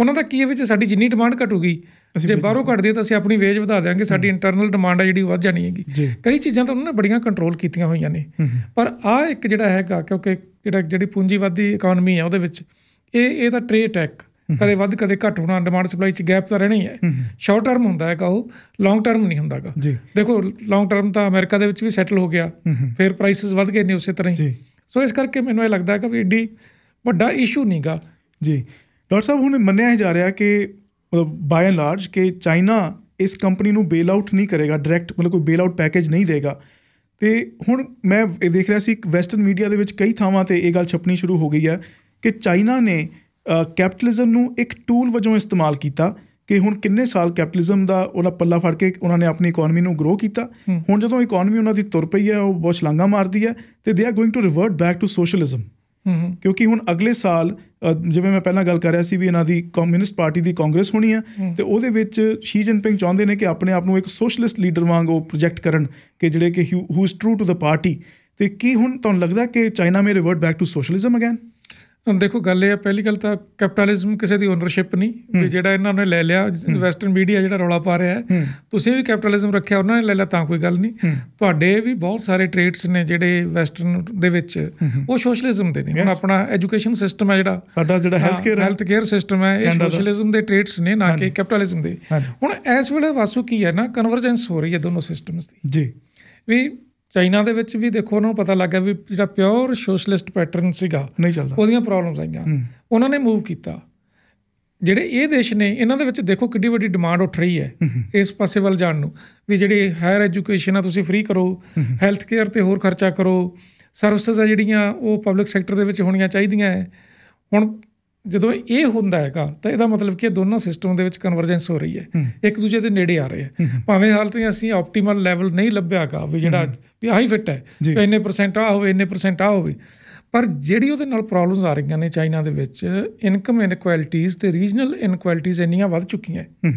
Speaker 2: ਉਹਨਾਂ ਦਾ ਕੀ ਹੈ ਵਿੱਚ ਸਾਡੀ ਜਿੰਨੀ ਡਿਮਾਂਡ ਘਟੂਗੀ ਜੇ ਬਾਹਰੋਂ ਘਟਦੀ ਹੈ ਤਾਂ ਅਸੀਂ ਆਪਣੀ ਵੇਜ ਵਧਾ ਦੇਾਂਗੇ ਸਾਡੀ ਇੰਟਰਨਲ ਡਿਮਾਂਡ ਹੈ ਜਿਹੜੀ ਵੱਧ ਜਾਣੀ ਹੈਗੀ ਕਈ ਚੀਜ਼ਾਂ ਤਾਂ ਉਹਨਾਂ ਨੇ ਬੜੀਆਂ ਕੰਟਰੋਲ ਕੀਤੀਆਂ ਹੋਈਆਂ ਨੇ ਪਰ ਆ ਇੱਕ ਜਿਹੜਾ ਹੈਗਾ ਕਿਉਂਕਿ ਜਿਹੜਾ ਜਿਹੜੀ ਪੂੰਜੀਵਾਦੀ ਇਕਨੋਮੀ ਹੈ ਉਹਦੇ ਵਿੱਚ ਇਹ ਇਹ ਤਾਂ ਟ੍ਰੇਡ ਟੈਕ ਕਦੇ ਵੱਧ ਕਦੇ ਘਟ ਹੋਣਾ ਡਿਮਾਂਡ ਸਪਲਾਈ ਚ ਗੈਪ ਤਾਂ ਰਹਿਣਾ ਹੀ ਹੈ ਸ਼ਾਰਟ ਟਰਮ ਹੁੰਦਾ ਹੈਗਾ ਉਹ ਲੌਂਗ ਟਰਮ ਨਹੀਂ ਹੁੰਦਾਗਾ ਦੇਖੋ ਲੌਂਗ ਟਰਮ ਤਾਂ ਅਮਰੀਕਾ ਦੇ ਵਿੱਚ ਵੀ ਸੈਟਲ ਹੋ ਗਿਆ ਫਿਰ ਪ੍ਰਾਈਸਸ ਵੱਧ ਗਏ ਨੇ ਉਸੇ ਤਰ੍ਹਾਂ ਹੀ ਸੋ ਇਸ ਕਰਕੇ ਮੈਨੂੰ ਇਹ ਲੱਗਦਾ ਹੈ ਕਿ ਵੀ ਏਡੀ ਵੱਡਾ ਇਸ਼ੂ ਨਹੀਂਗਾ ਜੀ ਡਾਕਟਰ ਸਾਹਿਬ ਹੁਣ ਮੰਨਿਆ ਜਾ ਰਿਹਾ ਕਿ ਮਤਲਬ ਬਾਇ ਐਂਡ
Speaker 1: ਲਾਰਜ ਕਿ ਚਾਈਨਾ ਇਸ ਕੰਪਨੀ ਨੂੰ ਬੇਲ ਆਊਟ ਨਹੀਂ ਕਰੇਗਾ ਡਾਇਰੈਕਟ ਮਤਲਬ ਕੋਈ ਬੇਲ ਆਊਟ ਪੈਕੇਜ ਨਹੀਂ ਦੇਗਾ ਤੇ ਹੁਣ ਮੈਂ ਇਹ ਦੇਖ ਰਿਹਾ ਸੀ ਇੱਕ ਵੈਸਟਰਨ ਮੀਡੀਆ ਦੇ ਵਿੱਚ ਕਈ ਥਾਵਾਂ ਤੇ ਇਹ ਗੱਲ ਛਪਣੀ ਸ਼ੁਰੂ ਹੋ ਗਈ ਹੈ ਕਿ ਚਾਈਨਾ ਨੇ ਕੈਪੀਟਲਿਜ਼ਮ ਨੂੰ ਇੱਕ ਟੂਲ ਵਜੋਂ ਇਸਤੇਮਾਲ ਕੀਤਾ ਕਿ ਹੁਣ ਕਿੰਨੇ ਸਾਲ ਕੈਪੀਟਲਿਜ਼ਮ ਦਾ ਉਹਨਾਂ ਪੱਲਾ ਫੜ ਕੇ ਉਹਨਾਂ ਨੇ ਆਪਣੀ ਇਕਨੋਮੀ ਨੂੰ ਗਰੋ ਕੀਤਾ ਹੁਣ ਜਦੋਂ ਇਕਨੋਮੀ ਉਹਨਾਂ ਦੀ ਤੁਰ ਪਈ ਹੈ ਉਹ ਬਹੁਤ ਛਲਾਂਗਾ ਮਾਰਦੀ ਹੈ ਤੇ they are going to revert back to socialism ਕਿਉਂਕਿ ਹੁਣ ਅਗਲੇ ਸਾਲ ਜਿਵੇਂ ਮੈਂ ਪਹਿਲਾਂ ਗੱਲ ਕਰ ਰਿਹਾ ਸੀ ਵੀ ਇਹਨਾਂ ਦੀ ਕਮਿਊਨਿਸਟ ਪਾਰਟੀ ਦੀ ਕਾਂਗਰਸ ਹੋਣੀ ਆ ਤੇ ਉਹਦੇ ਵਿੱਚ ਸ਼ੀ ਜਿਨਪਿੰਗ ਚਾਹੁੰਦੇ ਨੇ ਕਿ ਆਪਣੇ ਆਪ ਨੂੰ ਇੱਕ ਸੋਸ਼ਲਿਸਟ ਲੀਡਰ ਵਾਂਗ ਉਹ ਪ੍ਰੋਜੈਕਟ ਕਰਨ ਕਿ ਜਿਹੜੇ ਕਿ who is true to the party ਤੇ ਕੀ ਹੁਣ ਤੁਹਾਨੂੰ ਲੱਗਦਾ ਕਿ China may revert back to socialism again
Speaker 2: ਦੇਖੋ ਗੱਲ ਇਹ ਹੈ ਪਹਿਲੀ ਗੱਲ ਤਾਂ ਕੈਪੀਟਲਿਜ਼ਮ ਕਿਸੇ ਦੀ ਓਨਰਸ਼ਿਪ ਨਹੀਂ ਵੀ ਜਿਹੜਾ ਇਹਨਾਂ ਨੇ ਲੈ ਲਿਆ ਵੈਸਟਰਨ ਮੀਡੀਆ ਜਿਹੜਾ ਰੌਲਾ ਪਾ ਰਿਹਾ ਹੈ ਤੁਸੀਂ ਵੀ ਕੈਪੀਟਲਿਜ਼ਮ ਰੱਖਿਆ ਉਹਨਾਂ ਨੇ ਲੈ ਲਿਆ ਤਾਂ ਕੋਈ ਗੱਲ ਨਹੀਂ ਤੁਹਾਡੇ ਵੀ ਬਹੁਤ ਸਾਰੇ ਟ੍ਰੇਡਸ ਨੇ ਜਿਹੜੇ ਵੈਸਟਰਨ ਦੇ ਵਿੱਚ ਉਹ ਸੋਸ਼ਲਿਜ਼ਮ ਦੇ ਨੇ ਹੁਣ ਆਪਣਾ ਐਜੂਕੇਸ਼ਨ ਸਿਸਟਮ ਹੈ ਜਿਹੜਾ ਸਾਡਾ ਜਿਹੜਾ health care health care system ਹੈ ਇਹ ਸੋਸ਼ਲਿਜ਼ਮ ਦੇ ਟ੍ਰੇਡਸ ਨੇ ਨਾ ਕਿ ਕੈਪੀਟਲਿਜ਼ਮ ਦੇ ਹੁਣ ਇਸ ਵੇਲੇ ਵਾਸੂ ਕੀ ਹੈ ਨਾ ਕਨਵਰਜੈਂਸ ਹੋ ਰਹੀ ਹੈ ਦੋਨੋਂ ਸਿਸਟਮਸ ਦੀ ਜੀ ਵੀ ਚਾਈਨਾ ਦੇ ਵਿੱਚ ਵੀ ਦੇਖੋ ਉਹਨਾਂ ਨੂੰ ਪਤਾ ਲੱਗਿਆ ਵੀ ਜਿਹੜਾ ਪਿਓਰ ਸੋਸ਼ਲਿਸਟ ਪੈਟਰਨ ਸੀਗਾ ਨਹੀਂ ਚੱਲਦਾ ਉਹਦੀਆਂ ਪ੍ਰੋਬਲਮਸ ਆਈਆਂ ਉਹਨਾਂ ਨੇ ਮੂਵ ਕੀਤਾ ਜਿਹੜੇ ਇਹ ਦੇਸ਼ ਨੇ ਇਹਨਾਂ ਦੇ ਵਿੱਚ ਦੇਖੋ ਕਿੰਨੀ ਵੱਡੀ ਡਿਮਾਂਡ ਉੱਠ ਰਹੀ ਹੈ ਇਸ ਪਾਸੇ ਵੱਲ ਜਾਣ ਨੂੰ ਵੀ ਜਿਹੜੇ ਹਾਇਰ ਐਜੂਕੇਸ਼ਨ ਆ ਤੁਸੀਂ ਫ੍ਰੀ ਕਰੋ ਹੈਲਥ ਕੇਅਰ ਤੇ ਹੋਰ ਖਰਚਾ ਕਰੋ ਸਰਵਿਸਿਜ਼ ਆ ਜਿਹੜੀਆਂ ਉਹ ਪਬਲਿਕ ਸੈਕਟਰ ਦੇ ਵਿੱਚ ਹੋਣੀਆਂ ਚਾਹੀਦੀਆਂ ਹੈ ਹੁਣ ਜਦੋਂ ਇਹ ਹੁੰਦਾ ਹੈਗਾ ਤਾਂ ਇਹਦਾ ਮਤਲਬ ਕਿ ਦੋਨੋਂ ਸਿਸਟਮ ਦੇ ਵਿੱਚ ਕਨਵਰਜੈਂਸ ਹੋ ਰਹੀ ਹੈ ਇੱਕ ਦੂਜੇ ਦੇ ਨੇੜੇ ਆ ਰਹੇ ਆ ਭਾਵੇਂ ਹਾਲ ਤੇ ਅਸੀਂ ਆਪਟੀਮਲ ਲੈਵਲ ਨਹੀਂ ਲੱਭਿਆਗਾ ਵੀ ਜਿਹੜਾ ਵੀ ਆਹੀ ਫਿੱਟ ਹੈ ਇੰਨੇ ਪਰਸੈਂਟ ਆ ਹੋਵੇ ਇੰਨੇ ਪਰਸੈਂਟ ਆ ਹੋਵੇ ਪਰ ਜਿਹੜੀ ਉਹਦੇ ਨਾਲ ਪ੍ਰੋਬਲਮਸ ਆ ਰਹੀਆਂ ਨੇ ਚਾਈਨਾ ਦੇ ਵਿੱਚ ਇਨਕਮ ਇਨਕੁਐਲਿਟੀਜ਼ ਤੇ ਰੀਜਨਲ ਇਨਕੁਐਲਿਟੀਜ਼ ਇੰਨੀਆਂ ਵੱਧ ਚੁੱਕੀਆਂ ਹੈ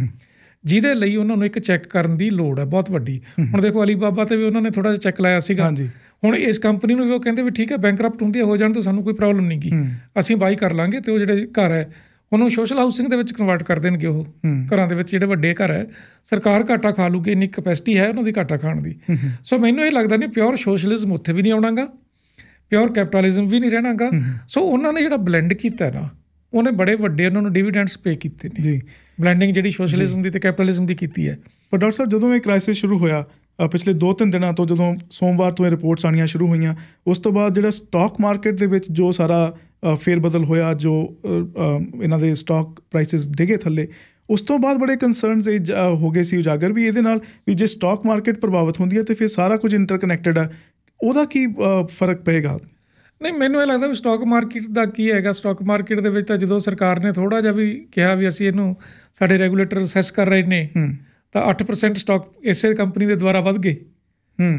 Speaker 2: ਜਿਹਦੇ ਲਈ ਉਹਨਾਂ ਨੂੰ ਇੱਕ ਚੈੱਕ ਕਰਨ ਦੀ ਲੋੜ ਹੈ ਬਹੁਤ ਵੱਡੀ ਹੁਣ ਦੇਖੋ ਅਲੀ ਬਾਬਾ ਤੇ ਵੀ ਉਹਨਾਂ ਨੇ ਥੋੜਾ ਜਿਹਾ ਚੈੱਕ ਲਾਇਆ ਸੀਗਾ ਹਾਂਜੀ ਹੁਣ ਇਸ ਕੰਪਨੀ ਨੂੰ ਵੀ ਉਹ ਕਹਿੰਦੇ ਵੀ ਠੀਕ ਹੈ ਬੈਂਕਰਪਟ ਹੁੰਦੀ ਹੈ ਹੋ ਜਾਣ ਤਾਂ ਸਾਨੂੰ ਕੋਈ ਪ੍ਰੋਬਲਮ ਨਹੀਂ ਕੀ ਅਸੀਂ ਬਾਈ ਕਰ ਲਾਂਗੇ ਤੇ ਉਹ ਜਿਹੜੇ ਘਰ ਹੈ ਉਹਨੂੰ ਸੋਸ਼ਲ ਹਾਊਸਿੰਗ ਦੇ ਵਿੱਚ ਕਨਵਰਟ ਕਰ ਦੇਣਗੇ ਉਹ ਘਰਾਂ ਦੇ ਵਿੱਚ ਜਿਹੜੇ ਵੱਡੇ ਘਰ ਹੈ ਸਰਕਾਰ ਘਾਟਾ ਖਾ ਲੂਗੀ ਇੰਨੀ ਕਪੈਸਿਟੀ ਹੈ ਉਹਨਾਂ ਦੀ ਘਾਟਾ ਖਾਣ ਦੀ ਸੋ ਮੈਨੂੰ ਇਹ ਲੱਗਦਾ ਨਹੀਂ ਪਿਓਰ ਸੋਸ਼ਲਿਜ਼ਮ ਉੱਥੇ ਵੀ ਨਹੀਂ ਆਉਣਾਗਾ ਪਿਓਰ ਕੈਪੀਟਲਿਜ਼ਮ ਵੀ ਨਹੀਂ ਰਹਿਣਾਗਾ ਸੋ ਉਹਨਾਂ ਨੇ ਜਿਹੜਾ ਬਲੈਂਡ ਕੀਤਾ ਨਾ ਉਹਨੇ ਬੜੇ ਵੱਡੇ ਉਹਨਾਂ ਨੂੰ ਡਿਵੀਡੈਂਡਸ ਪੇ ਕੀਤੇ ਨੇ ਜੀ ਬਲੈਂਡਿੰਗ ਜਿਹੜੀ ਸੋਸ਼ਲਿਜ਼ਮ ਦੀ ਤੇ ਕੈਪੀਟਲਿਜ਼ਮ ਦੀ ਕੀਤੀ ਹੈ ਪਰ ਡਾਕਟਰ ਸਾਹਿਬ ਜਦੋਂ ਇਹ ਕ੍ਰਾਈਸਿਸ ਸ਼ੁਰੂ ਹੋਇਆ ਪਿਛਲੇ 2-3 ਦਿਨਾਂ ਤੋਂ ਜਦੋਂ
Speaker 1: ਸੋਮਵਾਰ ਤੋਂ ਇਹ ਰਿਪੋਰਟਸ ਆਣੀਆਂ ਸ਼ੁਰੂ ਹੋਈਆਂ ਉਸ ਤੋਂ ਬਾਅਦ ਜਿਹੜਾ ਸਟਾਕ ਮਾਰਕੀਟ ਦੇ ਵਿੱਚ ਜੋ ਸਾਰਾ ਫੇਰ ਬਦਲ ਹੋਇਆ ਜੋ ਇਹਨਾਂ ਦੇ ਸਟਾਕ ਪ੍ਰਾਈਸਸ ਡਿਗੇ ਥੱਲੇ ਉਸ ਤੋਂ ਬਾਅਦ ਬੜੇ ਕਨਸਰਨਸ ਇਹ ਹੋ ਗਏ ਸੀ ਉਜਾਗਰ ਵੀ ਇਹਦੇ ਨਾਲ ਵੀ ਜੇ ਸਟਾਕ ਮਾਰਕੀਟ ਪ੍ਰਭਾਵਿਤ ਹੁੰਦੀ ਹੈ ਤੇ ਫਿਰ ਸਾਰਾ ਕੁਝ ਇੰਟਰਕਨੈਕਟਡ ਆ ਉਹਦਾ ਕੀ ਫਰਕ ਪਏਗਾ
Speaker 2: ਨਹੀਂ ਮੈਨੂੰ ਇਹ ਲੱਗਦਾ ਵੀ ਸਟਾਕ ਮਾਰਕੀਟ ਦਾ ਕੀ ਹੈਗਾ ਸਟਾਕ ਮਾਰਕੀਟ ਦੇ ਵਿੱਚ ਤਾਂ ਜਦੋਂ ਸਰਕਾਰ ਨੇ ਥੋੜਾ ਜਿਹਾ ਵੀ ਕਿਹਾ ਵੀ ਅਸੀਂ ਇਹਨੂੰ ਸਾਡੇ ਰੈਗੂਲੇਟਰ ਅਸੈਸ ਕਰ ਰਹੇ ਨੇ ਤਾਂ 8% ਸਟਾਕ ਇਸੇ ਕੰਪਨੀ ਦੇ ਦੁਆਰਾ ਵਧ ਗਏ ਹੂੰ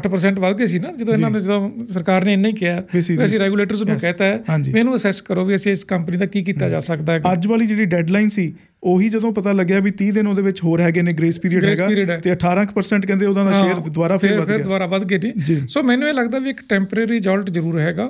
Speaker 2: 8% ਵਧ ਗਏ ਸੀ ਨਾ ਜਦੋਂ ਇਹਨਾਂ ਨੇ ਜਦੋਂ ਸਰਕਾਰ ਨੇ ਇੰਨਾ ਹੀ ਕਿਹਾ ਅਸੀਂ ਰੈਗੂਲੇਟਰਸ ਨੂੰ ਕਹਤਾ ਹੈ ਮੈਨੂੰ ਅਸੈਸ ਕਰੋ ਵੀ ਅਸੀਂ ਇਸ ਕੰਪਨੀ ਦਾ ਕੀ ਕੀਤਾ ਜਾ ਸਕਦਾ ਹੈ ਅੱਜ ਵਾਲੀ ਜਿਹੜੀ ਡੈਡਲਾਈਨ ਸੀ ਉਹੀ ਜਦੋਂ ਪਤਾ ਲੱਗਿਆ ਵੀ
Speaker 1: 30 ਦਿਨ ਉਹਦੇ ਵਿੱਚ ਹੋਰ ਹੈਗੇ ਨੇ ਗ੍ਰੇਸ ਪੀਰੀਅਡ ਹੈਗਾ
Speaker 2: ਤੇ 18%
Speaker 1: ਕਹਿੰਦੇ ਉਹਦਾ ਦਾ ਸ਼ੇਅਰ ਦੁਬਾਰਾ ਫੇਰ ਵਧ ਗਿਆ ਫਿਰ ਦੁਬਾਰਾ
Speaker 2: ਵਧ ਗਏ ਨੇ ਸੋ ਮੈਨੂੰ ਇਹ ਲੱਗਦਾ ਵੀ ਇੱਕ ਟੈਂਪਰੇਰੀ ਰਿਜ਼ਲਟ ਜ਼ਰੂਰ ਹੈਗਾ